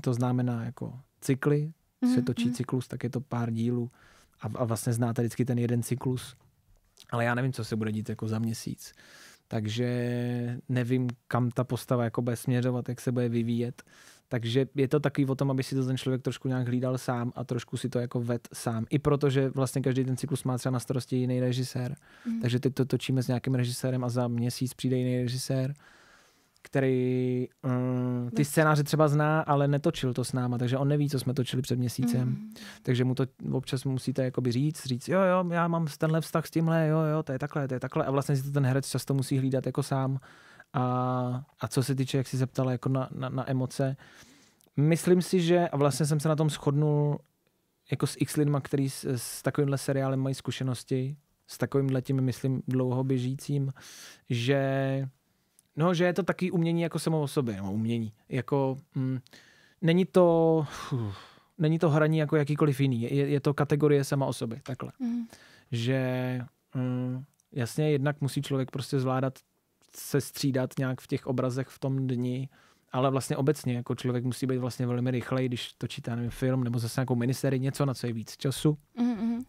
to znamená jako cykly, mm-hmm. se mhm, točí mhm. cyklus, tak je to pár dílů a, a vlastně znáte vždycky ten jeden cyklus. Ale já nevím, co se bude dít jako za měsíc takže nevím, kam ta postava jako bude směřovat, jak se bude vyvíjet. Takže je to takový o tom, aby si to ten člověk trošku nějak hlídal sám a trošku si to jako ved sám. I protože vlastně každý ten cyklus má třeba na starosti jiný režisér. Mm. Takže teď to točíme s nějakým režisérem a za měsíc přijde jiný režisér který um, ty scénáře třeba zná, ale netočil to s náma, takže on neví, co jsme točili před měsícem. Mm. Takže mu to občas musíte jakoby říct, říct, jo, jo, já mám tenhle vztah s tímhle, jo, jo, to je takhle, to je takhle. A vlastně si to ten herec často musí hlídat jako sám. A, a co se týče, jak jsi zeptala, jako na, na, na emoce, myslím si, že, a vlastně jsem se na tom shodnul jako s x lidma, který s, s takovýmhle seriálem mají zkušenosti, s takovýmhle tím, myslím, dlouho běžícím, že No, že je to takový umění jako samo o sobě, no, umění. Jako, mm, není to... Uf, není to hraní jako jakýkoliv jiný. Je, je to kategorie sama o sobě, takhle. Mm. Že mm, jasně, jednak musí člověk prostě zvládat se střídat nějak v těch obrazech v tom dni, ale vlastně obecně, jako člověk musí být vlastně velmi rychlej, když točíte ten film nebo zase nějakou miniserii, něco, na co je víc času. Mm-hmm.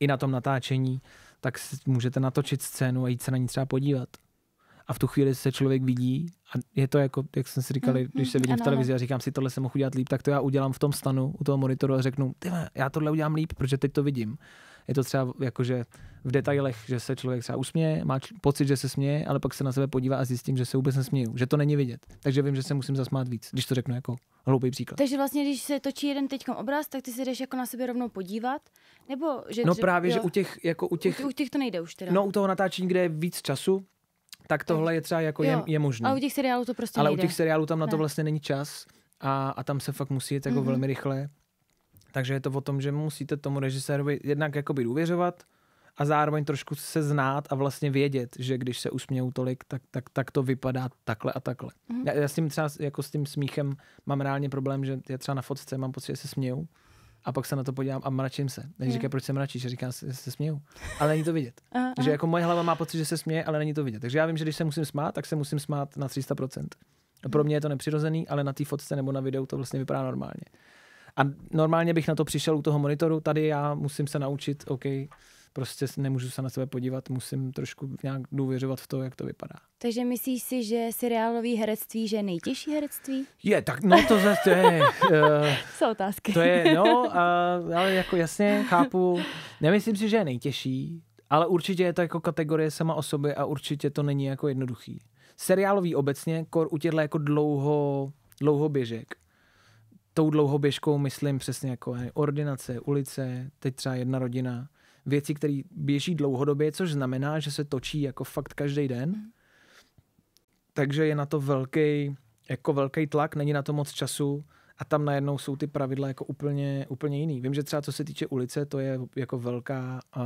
I na tom natáčení, tak můžete natočit scénu a jít se na ní třeba podívat a v tu chvíli se člověk vidí a je to jako, jak jsem si říkal, mm, když se mm, vidím ano, v televizi a říkám si, tohle se mohu udělat líp, tak to já udělám v tom stanu u toho monitoru a řeknu, já tohle udělám líp, protože teď to vidím. Je to třeba jakože v detailech, že se člověk třeba usměje, má pocit, že se směje, ale pak se na sebe podívá a zjistím, že se vůbec nesměju, že to není vidět. Takže vím, že se musím zasmát víc, když to řeknu jako hloupý příklad. Takže vlastně, když se točí jeden teď obraz, tak ty si jdeš jako na sebe rovnou podívat? Nebo že No, dře- právě, jo. že u těch, jako u těch. U těch to nejde už teda. No, u toho natáčení, kde je víc času, tak tohle je třeba jako je, je možné. Ale u těch seriálů to prostě Ale nejde. u těch seriálů tam na ne. to vlastně není čas a, a tam se fakt musí jít jako mm-hmm. velmi rychle. Takže je to o tom, že musíte tomu režisérovi jednak být důvěřovat a zároveň trošku se znát a vlastně vědět, že když se usmějou tolik, tak, tak, tak to vypadá takhle a takhle. Mm-hmm. Já, já s tím třeba jako s tím smíchem mám reálně problém, že já třeba na fotce mám pocit, že se směju a pak se na to podívám a mračím se. Než říká, proč se mračíš? Říkám, se, se směju. Ale není to vidět. Aha. že jako moje hlava má pocit, že se směje, ale není to vidět. Takže já vím, že když se musím smát, tak se musím smát na 300%. Pro hmm. mě je to nepřirozený, ale na té fotce nebo na videu to vlastně vypadá normálně. A normálně bych na to přišel u toho monitoru, tady já musím se naučit, OK, prostě nemůžu se na sebe podívat, musím trošku nějak důvěřovat v to, jak to vypadá. Takže myslíš si, že seriálový herectví že je nejtěžší herectví? Je, tak no to zase je. uh, otázky. To je, no, uh, ale jako jasně, chápu. Nemyslím si, že je nejtěžší, ale určitě je to jako kategorie sama o sobě a určitě to není jako jednoduchý. Seriálový obecně, kor u těchto jako dlouho, dlouhoběžek, tou dlouhoběžkou myslím přesně jako ordinace, ulice, teď třeba jedna rodina, věci, které běží dlouhodobě, což znamená, že se točí jako fakt každý den. Mm. Takže je na to velký, jako velký tlak, není na to moc času a tam najednou jsou ty pravidla jako úplně, úplně jiný. Vím, že třeba co se týče ulice, to je jako velká uh,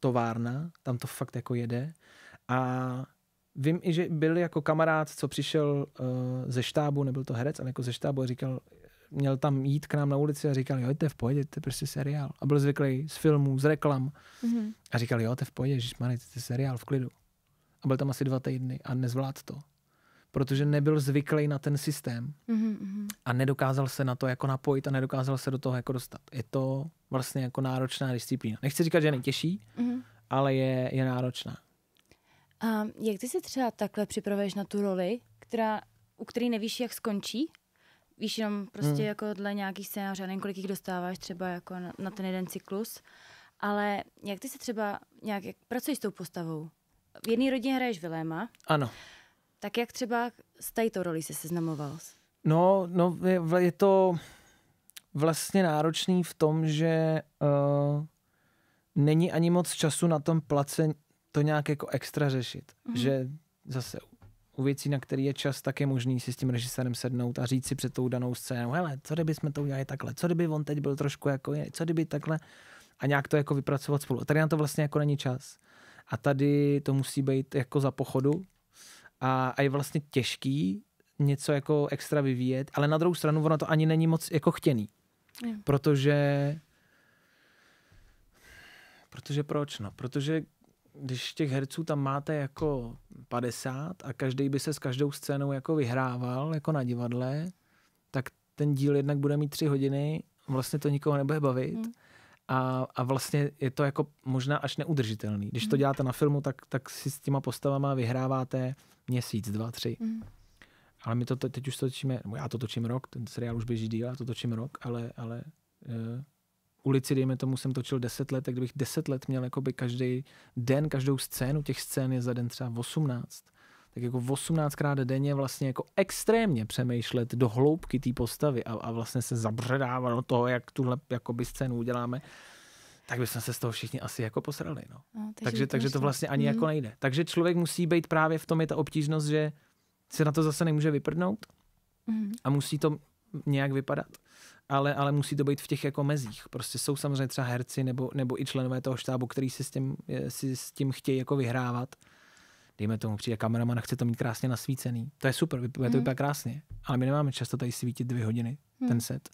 továrna, tam to fakt jako jede a vím i, že byl jako kamarád, co přišel uh, ze štábu, nebyl to herec, ale jako ze štábu a říkal, měl tam jít k nám na ulici a říkal, jo, to je v pohodě, to je prostě seriál. A byl zvyklý z filmů, z reklam. Mm-hmm. A říkal, jo, to je v pohodě, že to je seriál v klidu. A byl tam asi dva týdny a nezvlád to. Protože nebyl zvyklý na ten systém mm-hmm. a nedokázal se na to jako napojit a nedokázal se do toho jako dostat. Je to vlastně jako náročná disciplína. Nechci říkat, že je nejtěžší, mm-hmm. ale je, je náročná. A jak ty se třeba takhle připravuješ na tu roli, která, u které nevíš, jak skončí? víš jenom prostě hmm. jako dle nějakých scénářů, já nevím, kolik jich dostáváš třeba jako na, na ten jeden cyklus, ale jak ty se třeba nějak, jak pracuješ s tou postavou? V jedné rodině hraješ Viléma. Ano. Tak jak třeba s tajíto roli se seznamoval? No, no je, je to vlastně náročný v tom, že uh, není ani moc času na tom place to nějak jako extra řešit. Mm-hmm. Že zase u věcí, na které je čas, tak je možný si s tím režisérem sednout a říct si před tou danou scénou, hele, co kdyby jsme to udělali takhle, co kdyby on teď byl trošku jako je, co kdyby takhle a nějak to jako vypracovat spolu. A tady na to vlastně jako není čas. A tady to musí být jako za pochodu a, a je vlastně těžký něco jako extra vyvíjet, ale na druhou stranu ono to ani není moc jako chtěný. Je. Protože protože proč? No, protože když těch herců tam máte jako 50 a každý by se s každou scénou jako vyhrával, jako na divadle, tak ten díl jednak bude mít tři hodiny, vlastně to nikoho nebude bavit. Hmm. A, a vlastně je to jako možná až neudržitelný. Když to hmm. děláte na filmu, tak, tak si s těma postavama vyhráváte měsíc, dva, tři. Mm. Ale my to teď už točíme, já to točím rok, ten seriál už běží díl, já to točím rok, ale, ale eh, ulici, dejme tomu, jsem točil 10 let, tak kdybych 10 let měl jakoby každý den, každou scénu, těch scén je za den třeba 18, tak jako 18krát denně vlastně jako extrémně přemýšlet do hloubky té postavy a, a vlastně se zabředávat do toho, jak tuhle jakoby scénu uděláme, tak bychom se z toho všichni asi jako posrali. No. No, takže takže, takže to vlastně, vlastně ani hmm. jako mhm. nejde. Takže člověk musí být právě v tom je ta obtížnost, že se na to zase nemůže vyprdnout hmm. a musí to nějak vypadat ale, ale musí to být v těch jako mezích. Prostě jsou samozřejmě třeba herci nebo, nebo i členové toho štábu, který si s tím, si s tím chtějí jako vyhrávat. Dejme tomu, přijde kameraman a chce to mít krásně nasvícený. To je super, vypadá to mhm. vypadá krásně. Ale my nemáme často tady svítit dvě hodiny hmm. ten set.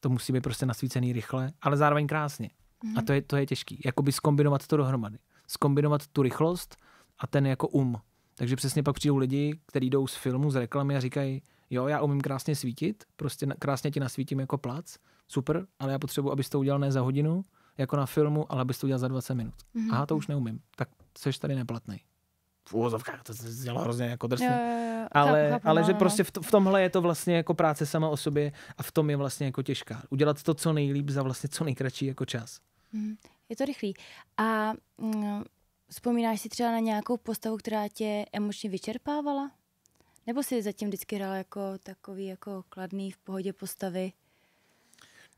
To musí být prostě nasvícený rychle, ale zároveň krásně. Hmm. A mhm. to je, to je těžký. Jakoby skombinovat to dohromady. Skombinovat tu rychlost a ten jako um. Takže přesně pak přijdou lidi, kteří jdou z filmu, z reklamy a říkají, Jo, já umím krásně svítit, prostě krásně ti nasvítím jako plac, super, ale já potřebuji, abys to udělal ne za hodinu, jako na filmu, ale abys to udělal za 20 minut. Mm-hmm. Aha, to už neumím, tak seš tady neplatný. V úvozovkách to se dělá hrozně jako drsně. Jo, jo, jo. Ale, chápu, ale no, že no, prostě no. v, to, v tomhle je to vlastně jako práce sama o sobě a v tom je vlastně jako těžká. Udělat to co nejlíp za vlastně co nejkratší jako čas. Mm, je to rychlý. A mm, vzpomínáš si třeba na nějakou postavu, která tě emočně vyčerpávala? Nebo si zatím vždycky hrál jako takový jako kladný, v pohodě postavy?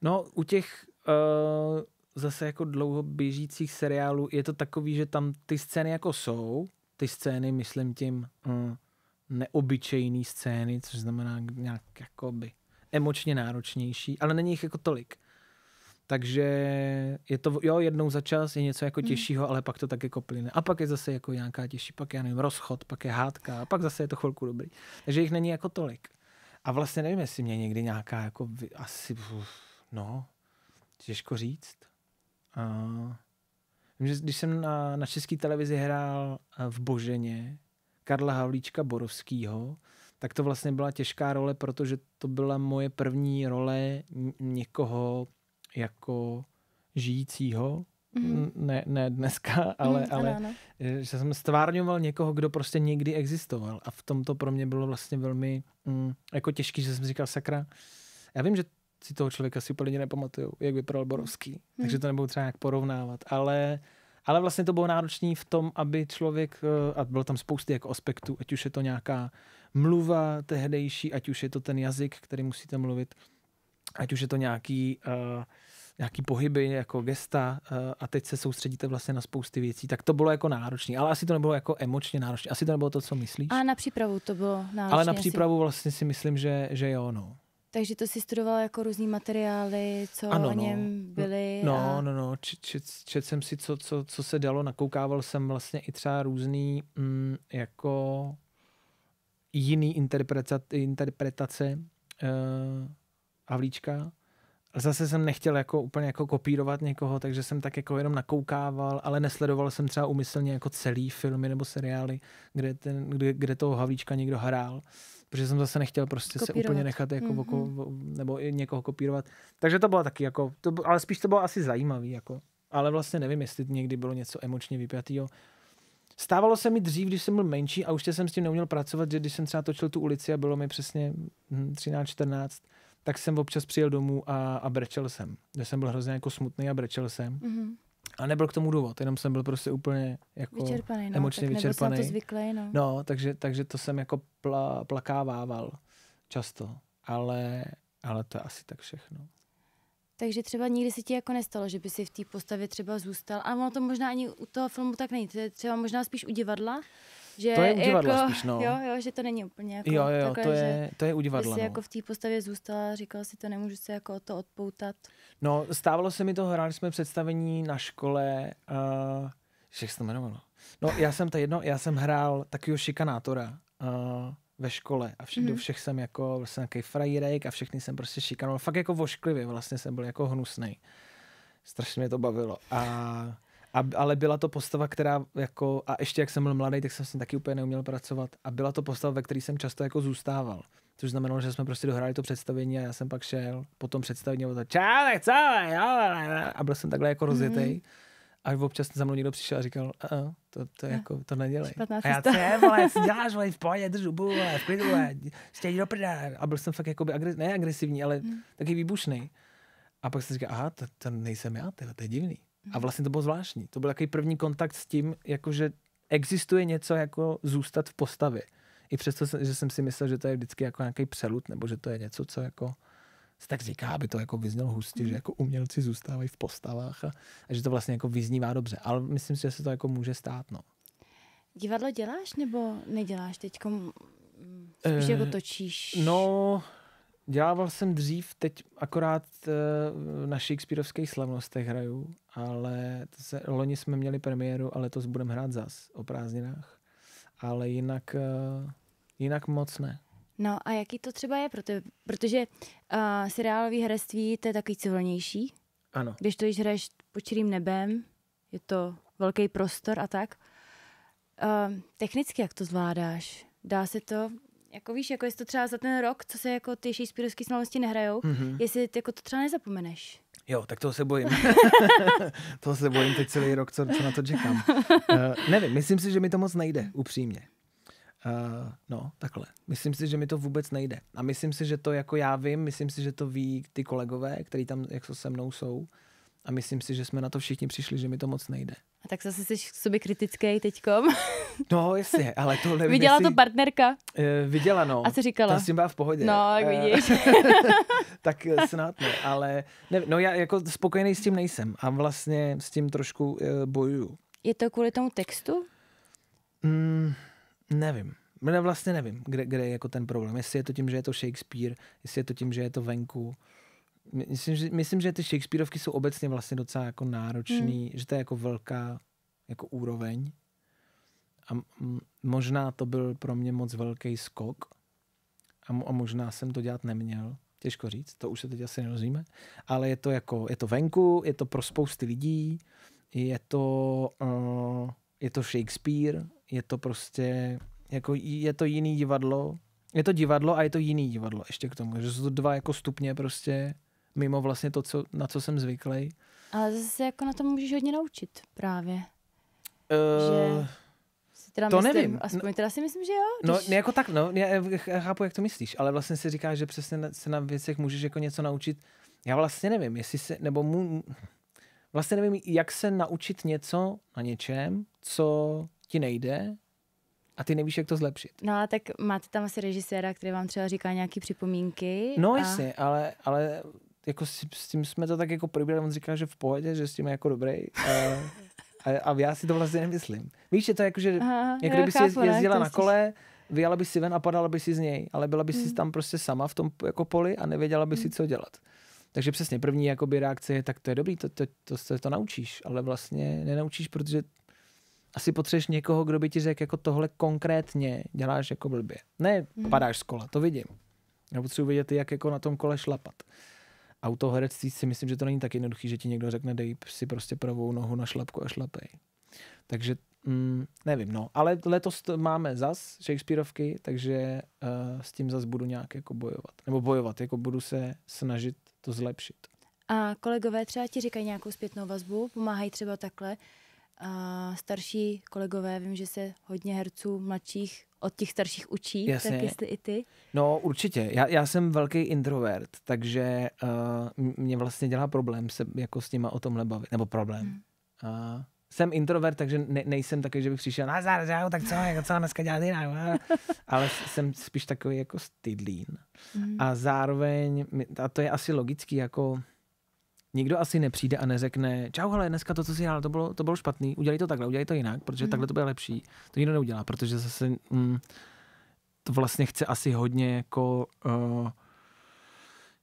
No, u těch uh, zase jako dlouho běžících seriálů je to takový, že tam ty scény jako jsou, ty scény, myslím tím, uh, eh, neobyčejné scény, což znamená nějak jakoby emočně náročnější, ale není jich jako tolik. Takže je to, jo, jednou za čas je něco jako hmm. těžšího, mm. ale pak to taky jako A pak je zase jako nějaká těžší, pak je, já nevím, rozchod, pak je hádka, a pak zase je to chvilku dobrý. Takže jich není jako tolik. A vlastně nevím, jestli mě někdy nějaká jako, asi, uf, no, těžko říct. A, vím, že když jsem na, na české televizi hrál eh, v Boženě Karla Havlíčka Borovského, tak to vlastně byla těžká role, protože to byla moje první role někoho, jako žijícího, mm. ne, ne dneska, ale, mm, ale ano, ano. Eh, že jsem stvárňoval někoho, kdo prostě někdy existoval. A v tom to pro mě bylo vlastně velmi mm, jako těžký, že jsem říkal sakra. Já vím, že si toho člověka si úplně nepamatuju, jak vypadal Borovský, mm. takže to nebudu třeba nějak porovnávat, ale ale vlastně to bylo náročné v tom, aby člověk, eh, a bylo tam spousty jako aspektů, ať už je to nějaká mluva tehdejší, ať už je to ten jazyk, který musíte mluvit, ať už je to nějaký uh, nějaký pohyby, jako gesta eh, a teď se soustředíte vlastně na spousty věcí, tak to bylo jako náročné, ale asi to nebylo jako emočně náročné, asi to nebylo to, co myslíš. A na přípravu to bylo náročné. Ale na přípravu asi. vlastně si myslím, že, že jo, no. Takže to si studoval jako různý materiály, co ano, o no. něm no. byly. No, a... no, no, čet, čet, čet jsem si, co, co, co se dalo, nakoukával jsem vlastně i třeba různý mm, jako jiný interpretace, interpretace uh, Havlíčka, zase jsem nechtěl jako úplně jako kopírovat někoho, takže jsem tak jako jenom nakoukával, ale nesledoval jsem třeba umyslně jako celý filmy nebo seriály, kde, ten, kde, kde toho Havlíčka někdo hrál, protože jsem zase nechtěl prostě kopírovat. se úplně nechat jako mm-hmm. oko, mhm. nebo někoho kopírovat. Takže to bylo taky jako, to, ale spíš to bylo asi zajímavý jako. Ale vlastně nevím, jestli někdy bylo něco emočně vypjatýho. Stávalo se mi dřív, když jsem byl menší a už jsem s tím neuměl pracovat, že když jsem třeba točil tu ulici a bylo mi přesně 13, hm, 14, tak jsem občas přijel domů a, a brečel jsem. Že jsem byl hrozně jako smutný a brečel jsem. Mm-hmm. A nebyl k tomu důvod, jenom jsem byl prostě úplně jako vyčerpaný, no, emočně tak vyčerpaný. to zvyklý, no. no takže, takže to jsem jako pla, plakávával často, ale, ale to je asi tak všechno. Takže třeba nikdy se ti jako nestalo, že by si v té postavě třeba zůstal, A ono to možná ani u toho filmu tak není, to je třeba možná spíš u divadla, že to je u divadla jako, spíš, no. Jo, jo, že to není úplně jako jo, jo, takhle, to je, že to je u divadla, jako no. jako v té postavě zůstala, říkala si, to nemůžu se jako to odpoutat. No, stávalo se mi to, hráli jsme představení na škole, uh, jak se to jmenovalo? No, já jsem to jedno, já jsem hrál takového šikanátora. Uh, ve škole a vš- mm-hmm. do mhm. všech jsem jako vlastně nějaký frajírek a všechny jsem prostě šikanoval. Fakt jako vošklivě vlastně jsem byl jako hnusný. Strašně mě to bavilo. A a, ale byla to postava, která jako, a ještě jak jsem byl mladý, tak jsem s taky úplně neuměl pracovat. A byla to postava, ve které jsem často jako zůstával. Což znamenalo, že jsme prostě dohráli to představení a já jsem pak šel po tom představení a to čále, celé, a byl jsem takhle jako rozjetý. mm A občas za mnou někdo přišel a říkal, a, to, to, jako, to nedělej. A já, se vole, si děláš, vole, v pohodě, držu, hubu, vole, v klidu, vole, do prdá. A byl jsem fakt jakoby, neagresivní, ne agresivní, ale mm. taky výbušný. A pak jsem říkal, aha, to, to nejsem já, teda, to je divný. A vlastně to bylo zvláštní. To byl takový první kontakt s tím, jakože existuje něco jako zůstat v postavě. I přesto, že jsem si myslel, že to je vždycky jako nějaký přelud, nebo že to je něco, co jako se tak říká, aby to jako vyznělo hustě, mm. že mhm. jako umělci zůstávají v postavách a, a že to vlastně jako vyznívá dobře. Ale myslím si, že se to jako může stát, no. Divadlo děláš nebo neděláš teď? Spíš e, jako točíš? No, Dělával jsem dřív, teď akorát eh, na Shakespeareovských slavnostech hraju, ale to se, loni jsme měli premiéru a letos budeme hrát zas o prázdninách. Ale jinak, eh, jinak moc ne. No a jaký to třeba je Proto, Protože uh, eh, seriálový herectví to je takový civilnější. Ano. Když to již hraješ pod čirým nebem, je to velký prostor a tak. Uh, technicky jak to zvládáš? Dá se to? jako víš, jako jestli to třeba za ten rok, co se jako ty Shakespeareovské znalosti nehrajou, mm-hmm. jestli jako to třeba nezapomeneš. Jo, tak toho se bojím. toho se bojím teď celý rok, co, co na to čekám. Uh, nevím, myslím si, že mi to moc nejde, upřímně. Uh, no, takhle. Myslím si, že mi to vůbec nejde. A myslím si, že to jako já vím, myslím si, že to ví ty kolegové, kteří tam jako se mnou jsou. A myslím si, že jsme na to všichni přišli, že mi to moc nejde. A tak zase jsi k sobě kritický teďkom. no, jasně, ale to nevím, Viděla jestli... to partnerka? E, viděla, no. A co říkala? Ta s tím byla v pohodě. No, jak eh, vidíš. tak eh, snad ne, ale ne, no já jako spokojený s tím nejsem a vlastně s tím trošku e, bojuju. Je to kvůli tomu textu? Mm, nevím. Ne, vlastně nevím, kde, kde je jako ten problém. Jestli je to tím, že je to Shakespeare, jestli je to tím, že je to venku. Myslím že, myslím, že ty Shakespeareovky jsou obecně vlastně docela jako náročný, hmm. že to je jako velká jako úroveň. A m- možná to byl pro mě moc velký skok a, m- a možná jsem to dělat neměl. Těžko říct, to už se teď asi nerozvíme. Ale je to jako, je to venku, je to pro spousty lidí, je to, uh, je to Shakespeare, je to prostě, jako je to jiný divadlo, je to divadlo a je to jiný divadlo ještě k tomu, že jsou to dva jako stupně prostě mimo vlastně to, co, na co jsem zvyklý. Ale zase jako na tom můžeš hodně naučit právě. Uh... Že teda to myslím, nevím. Aspoň no- teda si myslím, že jo. No, když... No, jako tak, no, já chápu, jak to myslíš, ale vlastně si říkáš, že přesně se na věcech můžeš jako něco naučit. Já vlastně nevím, jestli se, nebo mu, vlastně nevím, jak se naučit něco na něčem, co ti nejde, a ty nevíš, jak to zlepšit. No a tak máte tam asi režiséra, který vám třeba říká nějaké připomínky. No a... jestli, ale, ale jako s, s tím jsme to tak jako probírali, on říkal, že v pohodě, že s tím je jako dobrý. A, a, a já si to vlastně nemyslím. Víš, je to jako, že Aha, jako kdyby si jezdila na kole, vyjala by si ven a padala by si z něj, ale byla by si hmm. tam prostě sama v tom jako poli a nevěděla by si, hmm. co dělat. Takže přesně první jakoby reakce je, tak to je dobrý, to, to, to, to, to naučíš, ale vlastně nenaučíš, protože asi potřebuješ někoho, kdo by ti řekl, jako tohle konkrétně děláš jako blbě. Ne, hmm. padáš z kola, to vidím. Já potřebuji vidět, jak jako na tom kole šlapat autoherectví si myslím, že to není tak jednoduchý, že ti někdo řekne, dej si prostě pravou nohu na šlapku a šlapej. Takže mm, nevím, no. Ale letos máme zas Shakespeareovky, takže uh, s tím zas budu nějak jako bojovat. Nebo bojovat, jako budu se snažit to zlepšit. A kolegové třeba ti říkají nějakou zpětnou vazbu, pomáhají třeba takhle. A starší kolegové, vím, že se hodně herců mladších od těch starších učí, Jasně. tak jestli i ty. No určitě, já, já jsem velký introvert, takže uh, mě vlastně dělá problém se jako s nima o tomhle bavit, nebo problém. Hmm. Uh, jsem introvert, takže ne, nejsem takový, že bych přišel, na no, zár, tak co, jako, co dneska dělat jinak, ale jsem spíš takový jako stydlín. Hmm. A zároveň, a to je asi logický, jako nikdo asi nepřijde a neřekne, čau, hele, dneska to, co si dělal, to bylo, to bylo špatný, udělej to takhle, udělej to jinak, protože mm. takhle to bude lepší. To nikdo neudělá, protože zase mm, to vlastně chce asi hodně jako uh,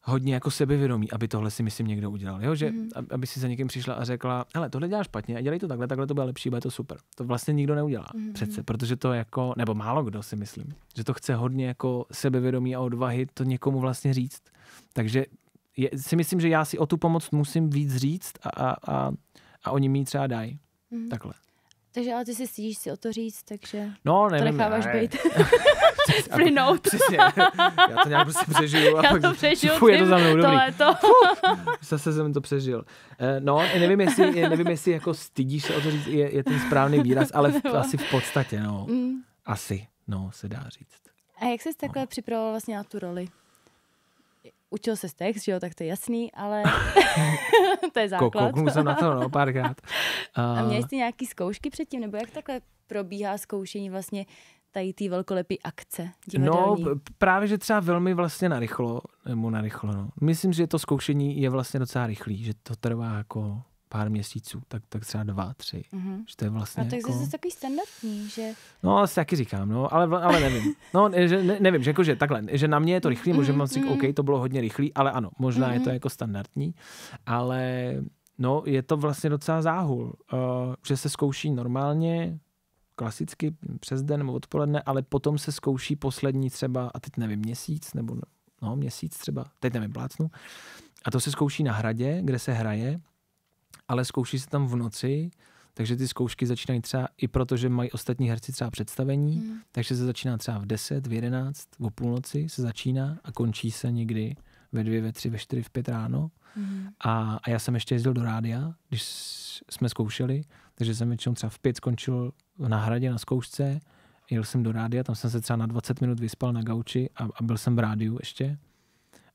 hodně jako sebevědomí, aby tohle si myslím někdo udělal. Jo? Že, mm. Aby si za někým přišla a řekla, hele, tohle děláš špatně a dělej to takhle, takhle to bude lepší, bude to super. To vlastně nikdo neudělá mm. přece, protože to jako, nebo málo kdo si myslím, že to chce hodně jako sebevědomí a odvahy to někomu vlastně říct. Takže je, si myslím, že já si o tu pomoc musím víc říct a, a, a, a oni mi ji třeba dají. Mm. Takhle. Takže ale ty si stíš si o to říct, takže no, nevím, to necháváš ne. být. Splynout. Přesně. Já to nějak prostě přežiju. A Já pak to přežiju fuj, je to za mnou, dobrý. To Zase jsem to přežil. Eh, no, nevím, jestli, nevím, jestli jako stydíš se o to říct, je, je ten správný výraz, ale v, asi v podstatě, no. Mm. Asi, no, se dá říct. A jak jsi no. připravoval vlastně na tu roli? Učil se text, že jo, tak to je jasný, ale to je základ. Kouknul jsem na to, no, párkrát. A měli jste nějaké zkoušky předtím, nebo jak takhle probíhá zkoušení vlastně tady ty velkolepý akce divadelní? No, právě, že třeba velmi vlastně narychlo, nebo narychlo, no. Myslím, že to zkoušení je vlastně docela rychlý, že to trvá jako pár měsíců, tak, tak třeba dva, tři. Mm-hmm. Že to je vlastně a tak jako... jsi takový standardní, že... No, si taky říkám, no, ale, ale nevím. No, že, ne, nevím, že jako, že takhle, že na mě je to rychlý, možná mm-hmm. mám si říct, mhm. OK, to bylo hodně rychlý, ale ano, možná mm-hmm. je to mhm. jako standardní, ale no, je to vlastně docela záhul, uh, že se zkouší normálně, klasicky přes den nebo odpoledne, ale potom se zkouší poslední třeba, a teď nevím, měsíc nebo no, měsíc třeba, teď nevím, plácnu, a to se zkouší na hradě, kde se hraje ale zkouší se tam v noci, takže ty zkoušky začínají třeba i proto, že mají ostatní herci třeba představení, mm. takže se začíná třeba v 10, v 11, v půlnoci se začíná a končí se někdy ve dvě, ve tři, ve čtyři, v pět ráno. Mm. A, a já jsem ještě jezdil do rádia, když jsme zkoušeli, takže jsem většinou třeba v pět skončil na hradě na zkoušce, jel jsem do rádia, tam jsem se třeba na 20 minut vyspal na gauči a, a byl jsem v rádiu ještě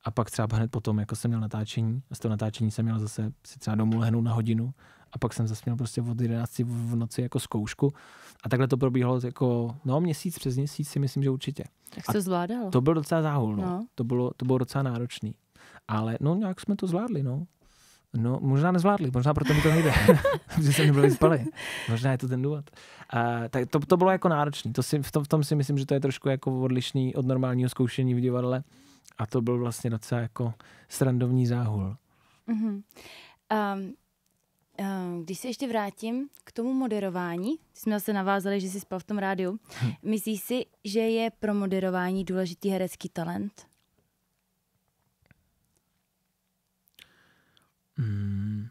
a pak třeba hned potom, jako jsem měl natáčení, a z toho natáčení jsem měl zase si třeba domů lehnout na hodinu a pak jsem zase měl prostě od 11 v noci jako zkoušku a takhle to probíhalo jako, no měsíc přes měsíc si myslím, že určitě. Jak to zvládal? To bylo docela záhul, no. no. To, bylo, to bylo docela náročný. Ale no nějak jsme to zvládli, no. No, možná nezvládli, možná proto mi to nejde, že jsem nebyl spali, Možná je to ten důvod. A, tak to, to bylo jako náročný. To si, v, tom, v tom si myslím, že to je trošku jako odlišný od normálního zkoušení v divadle a to byl vlastně docela jako srandovní záhul. Mm-hmm. Um, um, když se ještě vrátím k tomu moderování, jsme se navázali, že jsi spal v tom rádiu, hm. myslíš si, že je pro moderování důležitý herecký talent? Hmm.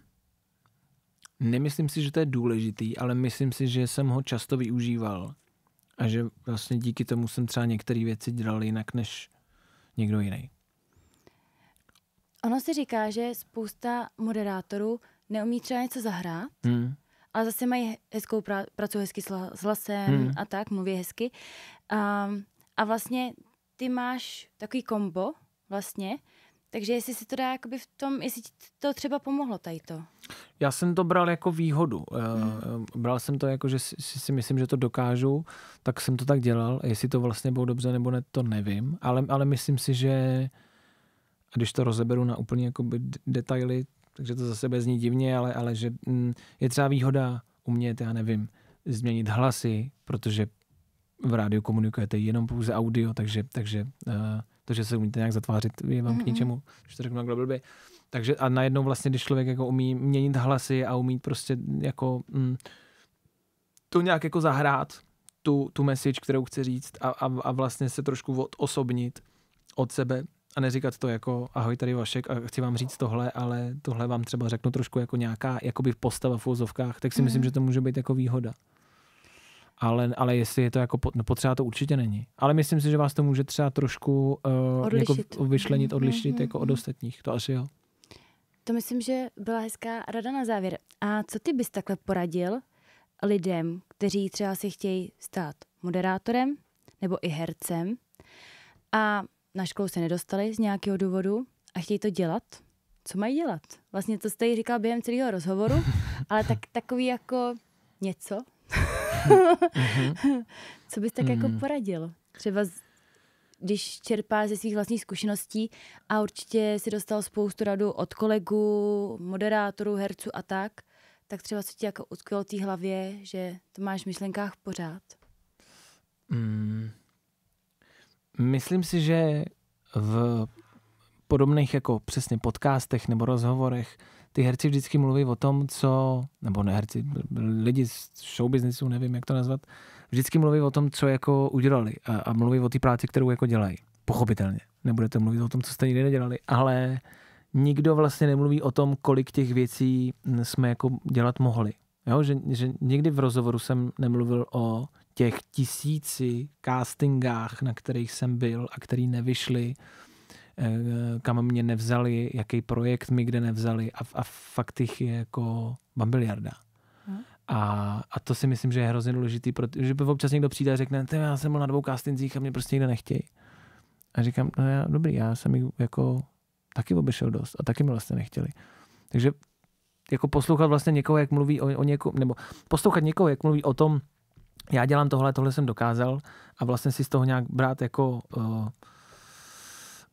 Nemyslím si, že to je důležitý, ale myslím si, že jsem ho často využíval a že vlastně díky tomu jsem třeba některé věci dělal jinak, než někdo jiný. Ono si říká, že spousta moderátorů neumí třeba něco zahrát, hmm. ale zase mají hezkou prá- pracu hezky s hlasem hmm. a tak, mluví hezky. Um, a, a vlastně ty máš takový kombo vlastně, takže jestli si to dá jakoby v tom, jestli ti to třeba pomohlo tady to. Já jsem to bral jako výhodu. Eh, hmm. Bral jsem to jako, že si, si myslím, že to dokážu, tak jsem to tak dělal. Jestli to vlastně bylo dobře nebo ne, to nevím. Ale, ale myslím si, že když to rozeberu na úplně jakoby detaily, takže to zase bez ní divně, ale, ale že mm, je třeba výhoda umět, já nevím, změnit hlasy, protože v rádiu komunikujete jenom pouze audio, takže, takže uh, to, že se umíte nějak zatvářit, je vám mm-hmm. k ničemu, že to řeknu takhle blbě. Takže a najednou vlastně, když člověk jako umí měnit hlasy a umí prostě jako mm, to nějak jako zahrát, tu, tu message, kterou chce říct a, a, a vlastně se trošku odosobnit od sebe a neříkat to jako ahoj tady Vašek a chci vám říct tohle, ale tohle vám třeba řeknu trošku jako nějaká jakoby postava v úzovkách, tak si mm. myslím, že to může být jako výhoda ale, ale jestli je to jako no potřeba, to určitě není. Ale myslím si, že vás to může třeba trošku uh, odlišit. jako vyšlenit, mhm, odlišit mm-hmm. jako od mhm. ostatních, to asi jo. To myslím, že byla hezká rada na závěr. A co ty bys takhle poradil lidem, kteří třeba si chtějí stát moderátorem nebo i hercem a na školu se nedostali z nějakého důvodu a chtějí to dělat? Co mají dělat? Vlastně to jste jí říkal během celého rozhovoru, ale tak, takový jako něco. Co bys tak jako mm-hmm. poradil? Třeba z, když čerpá ze svých vlastních zkušeností a určitě si dostal spoustu radu od kolegů, moderátorů, herců a tak, tak třeba co ti jako utkvělo té hlavě, že to máš v myšlenkách pořád? Mm. Myslím si, že v podobných jako přesně podcastech nebo rozhovorech ty herci vždycky mluví o tom, co, nebo ne herci, lidi z businessu, nevím, jak to nazvat, vždycky mluví o tom, co jako udělali a, a mluví o té práci, kterou jako dělají. Pochopitelně. Nebudete mluvit o tom, co jste nikdy nedělali, ale nikdo vlastně nemluví o tom, kolik těch věcí jsme jako dělat mohli. Jo? Že, že nikdy v rozhovoru jsem nemluvil o těch tisíci castingách, na kterých jsem byl a který nevyšly Eh, kam mě nevzali, jaký projekt mi kde nevzali a, a fakt jich je jako bambiliarda. Hmm. A, a to si myslím, že je hrozně důležitý, protože občas někdo přijde a řekne, já jsem byl na dvou castingcích a mě prostě nikde nechtějí. A říkám, no já, dobrý, já jsem jich jako taky obešel dost a taky mi vlastně nechtěli. Takže jako poslouchat vlastně někoho, jak mluví o, o něko, nebo poslouchat někoho, jak mluví o tom, já dělám tohle, tohle jsem dokázal a vlastně si z toho nějak brát jako uh,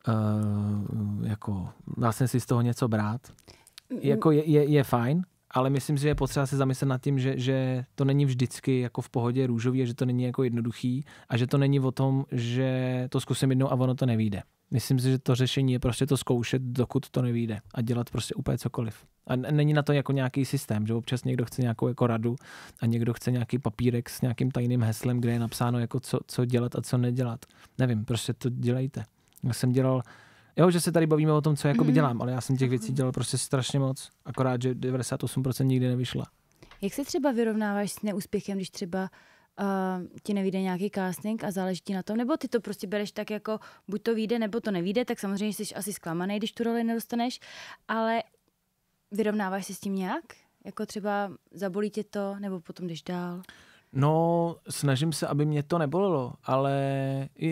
uh, jako vlastně si z toho něco brát. Jako je, je, je fajn, ale myslím si, že je potřeba se zamyslet nad tím, že, že to není vždycky jako v pohodě růžový a že to není jako jednoduchý a že to není o tom, že to zkusím jednou a ono to nevíde. Myslím si, že to řešení je prostě to zkoušet, dokud to nevíde a dělat prostě úplně cokoliv. A není na to jako nějaký systém, že občas někdo chce nějakou jako radu a někdo chce nějaký papírek s nějakým tajným heslem, kde je napsáno jako co, co dělat a co nedělat. Nevím, prostě to dělejte. Já jako jsem dělal, jo, že se tady bavíme o tom, co jakoby mhm. dělám, ale já jsem těch věcí mhm. dělal prostě strašně moc, akorát, že 98% nikdy nevyšla. Jak se třeba vyrovnáváš s neúspěchem, když třeba uh, ti nevíde nějaký casting a záleží ti na tom, nebo ty to prostě bereš tak jako, buď to vyjde, nebo to nevíde, tak samozřejmě jsi asi zklamaný, když tu roli nedostaneš, ale vyrovnáváš se s tím nějak? Jako třeba zabolí tě to, nebo potom jdeš dál? No, snažím se, aby mě to nebolelo, ale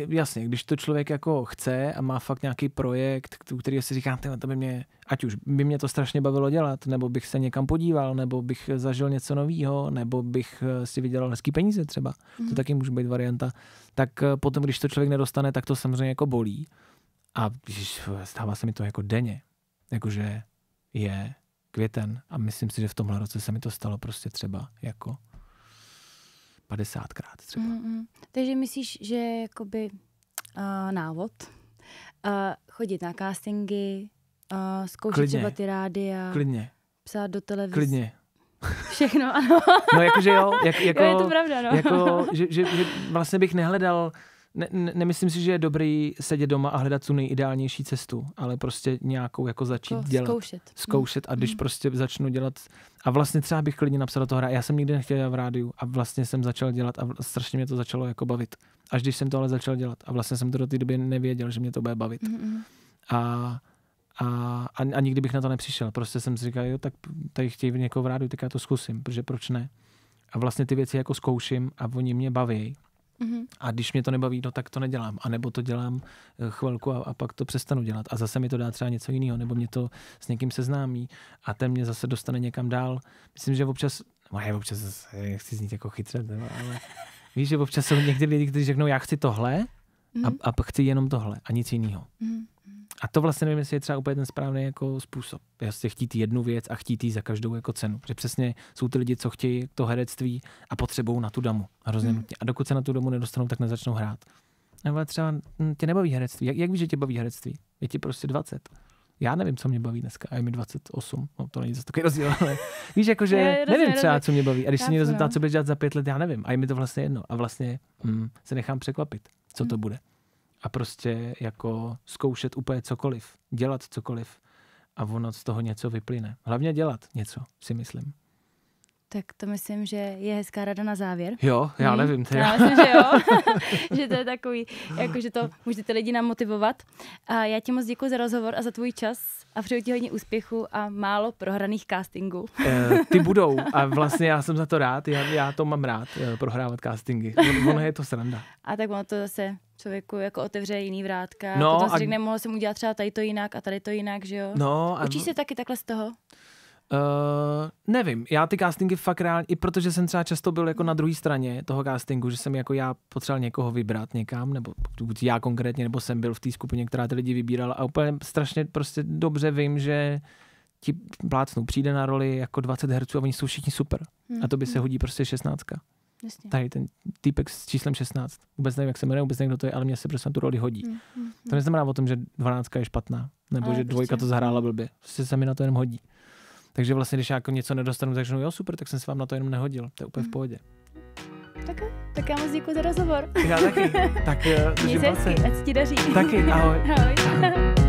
jasně, když to člověk jako chce a má fakt nějaký projekt, který si říká, to by mě, ať už by mě to strašně bavilo dělat, nebo bych se někam podíval, nebo bych zažil něco nového, nebo bych eh, si vydělal hezký peníze třeba, mm. to mhm. taky může být varianta, tak eh, potom, když to člověk nedostane, tak to samozřejmě jako bolí. A ježiš, stává se mi to jako denně, jakože je květen a myslím si, že v tomhle roce se mi to stalo prostě třeba jako 50krát třeba. Mm-hmm. Takže myslíš, že jakoby uh, návod uh, chodit na castingy, uh, zkoušet Klidně. třeba ty rádia. Klidně. Psát do televize. Klidně. Všechno, ano. no jakože jo. Jak, jako, jo, je jako- to pravda, no. Jako, že, že, že vlastně bych nehledal ne, ne, nemyslím si, že je dobrý sedět doma a hledat tu nejideálnější cestu, ale prostě nějakou jako začít jako dělat. Zkoušet. Zkoušet a když mm. prostě začnu dělat a vlastně třeba bych klidně napsal to hra. Já jsem nikdy nechtěl dělat v rádiu a vlastně jsem začal dělat a strašně mě to začalo jako bavit. Až když jsem to ale začal dělat a vlastně jsem to do té doby nevěděl, že mě to bude bavit. Mm. A a, a, a nikdy bych na to nepřišel. Prostě jsem si říkal, jo, tak tady chtějí někoho v rádiu, tak já to zkusím, protože proč ne? A vlastně ty věci jako zkouším a oni mě baví. Mm-hmm. A když mě to nebaví, no tak to nedělám. A nebo to dělám eh, chvilku a, a pak to přestanu dělat. A zase mi to dá třeba něco jiného, nebo mě to s někým seznámí a ten mě zase dostane někam dál. Myslím, že občas, no je občas, chci znít jako chytře, ale víš, že občas jsou někdy lidi, kteří řeknou, já chci tohle mm-hmm. a, mhm. a chci jenom tohle a nic jiného. Mm-hmm. A to vlastně nevím, jestli je třeba úplně ten správný jako způsob. Prostě chtít jednu věc a chtít ji za každou jako cenu. Že přesně jsou ty lidi, co chtějí to herectví a potřebují na tu damu. Hrozně hmm. A dokud se na tu damu nedostanou, tak nezačnou hrát. Nebo třeba hm, tě nebaví herectví. Jak, jak víš, že tě baví herectví? Je ti prostě 20 já nevím, co mě baví dneska, a je mi 28, no to není zase takový rozdíl, ale víš, jako je, je, nevím je, třeba, co mě baví. A když já se mě zeptá, co bude dělat za pět let, já nevím, a je mi to vlastně jedno. A vlastně hm, se nechám překvapit, co hmm. to bude a prostě jako zkoušet úplně cokoliv, dělat cokoliv a ono z toho něco vyplyne. Hlavně dělat něco, si myslím. Tak to myslím, že je hezká rada na závěr. Jo, já hmm. nevím. Ty. Já myslím, že jo. že to je takový, jako, že to můžete lidi namotivovat. A já ti moc děkuji za rozhovor a za tvůj čas a přeju ti hodně úspěchu a málo prohraných castingů. e, ty budou a vlastně já jsem za to rád. Já, já to mám rád, eh, prohrávat castingy. Ono je to sranda. A tak ono to zase člověku jako otevře jiný vrátka. No, a to si a... řekne, mohl jsem udělat třeba tady to jinak a tady to jinak, že jo? No, a... Učíš se taky takhle z toho? Uh, nevím, já ty castingy fakt reálně, i protože jsem třeba často byl jako na druhé straně toho castingu, že jsem jako já potřeboval někoho vybrat někam, nebo buď já konkrétně, nebo jsem byl v té skupině, která ty lidi vybírala a úplně strašně prostě dobře vím, že ti plácnu přijde na roli jako 20 herců a oni jsou všichni super. Hmm. A to by se hodí prostě 16. Jasně. Tady ten týpek s číslem 16. Vůbec nevím, jak se jmenuje, vůbec nevím, kdo to je, ale mě se prostě na tu roli hodí. Hmm. hmm, hmm. To neznamená o tom, že 12 je špatná, nebo ale že prostě- dvojka prostě... to zahrála blbě. Prostě se mi na to jenom hodí. Takže vlastně, když já jako něco nedostanu, tak řeknu, jo, super, tak jsem se vám na to jenom nehodil. To je úplně v mhm. pohodě. Tak, tak já moc děkuji za rozhovor. Já taky. tak eh, držím Měj se hezky, ať ti daří. Taky, ahoj. ahoj.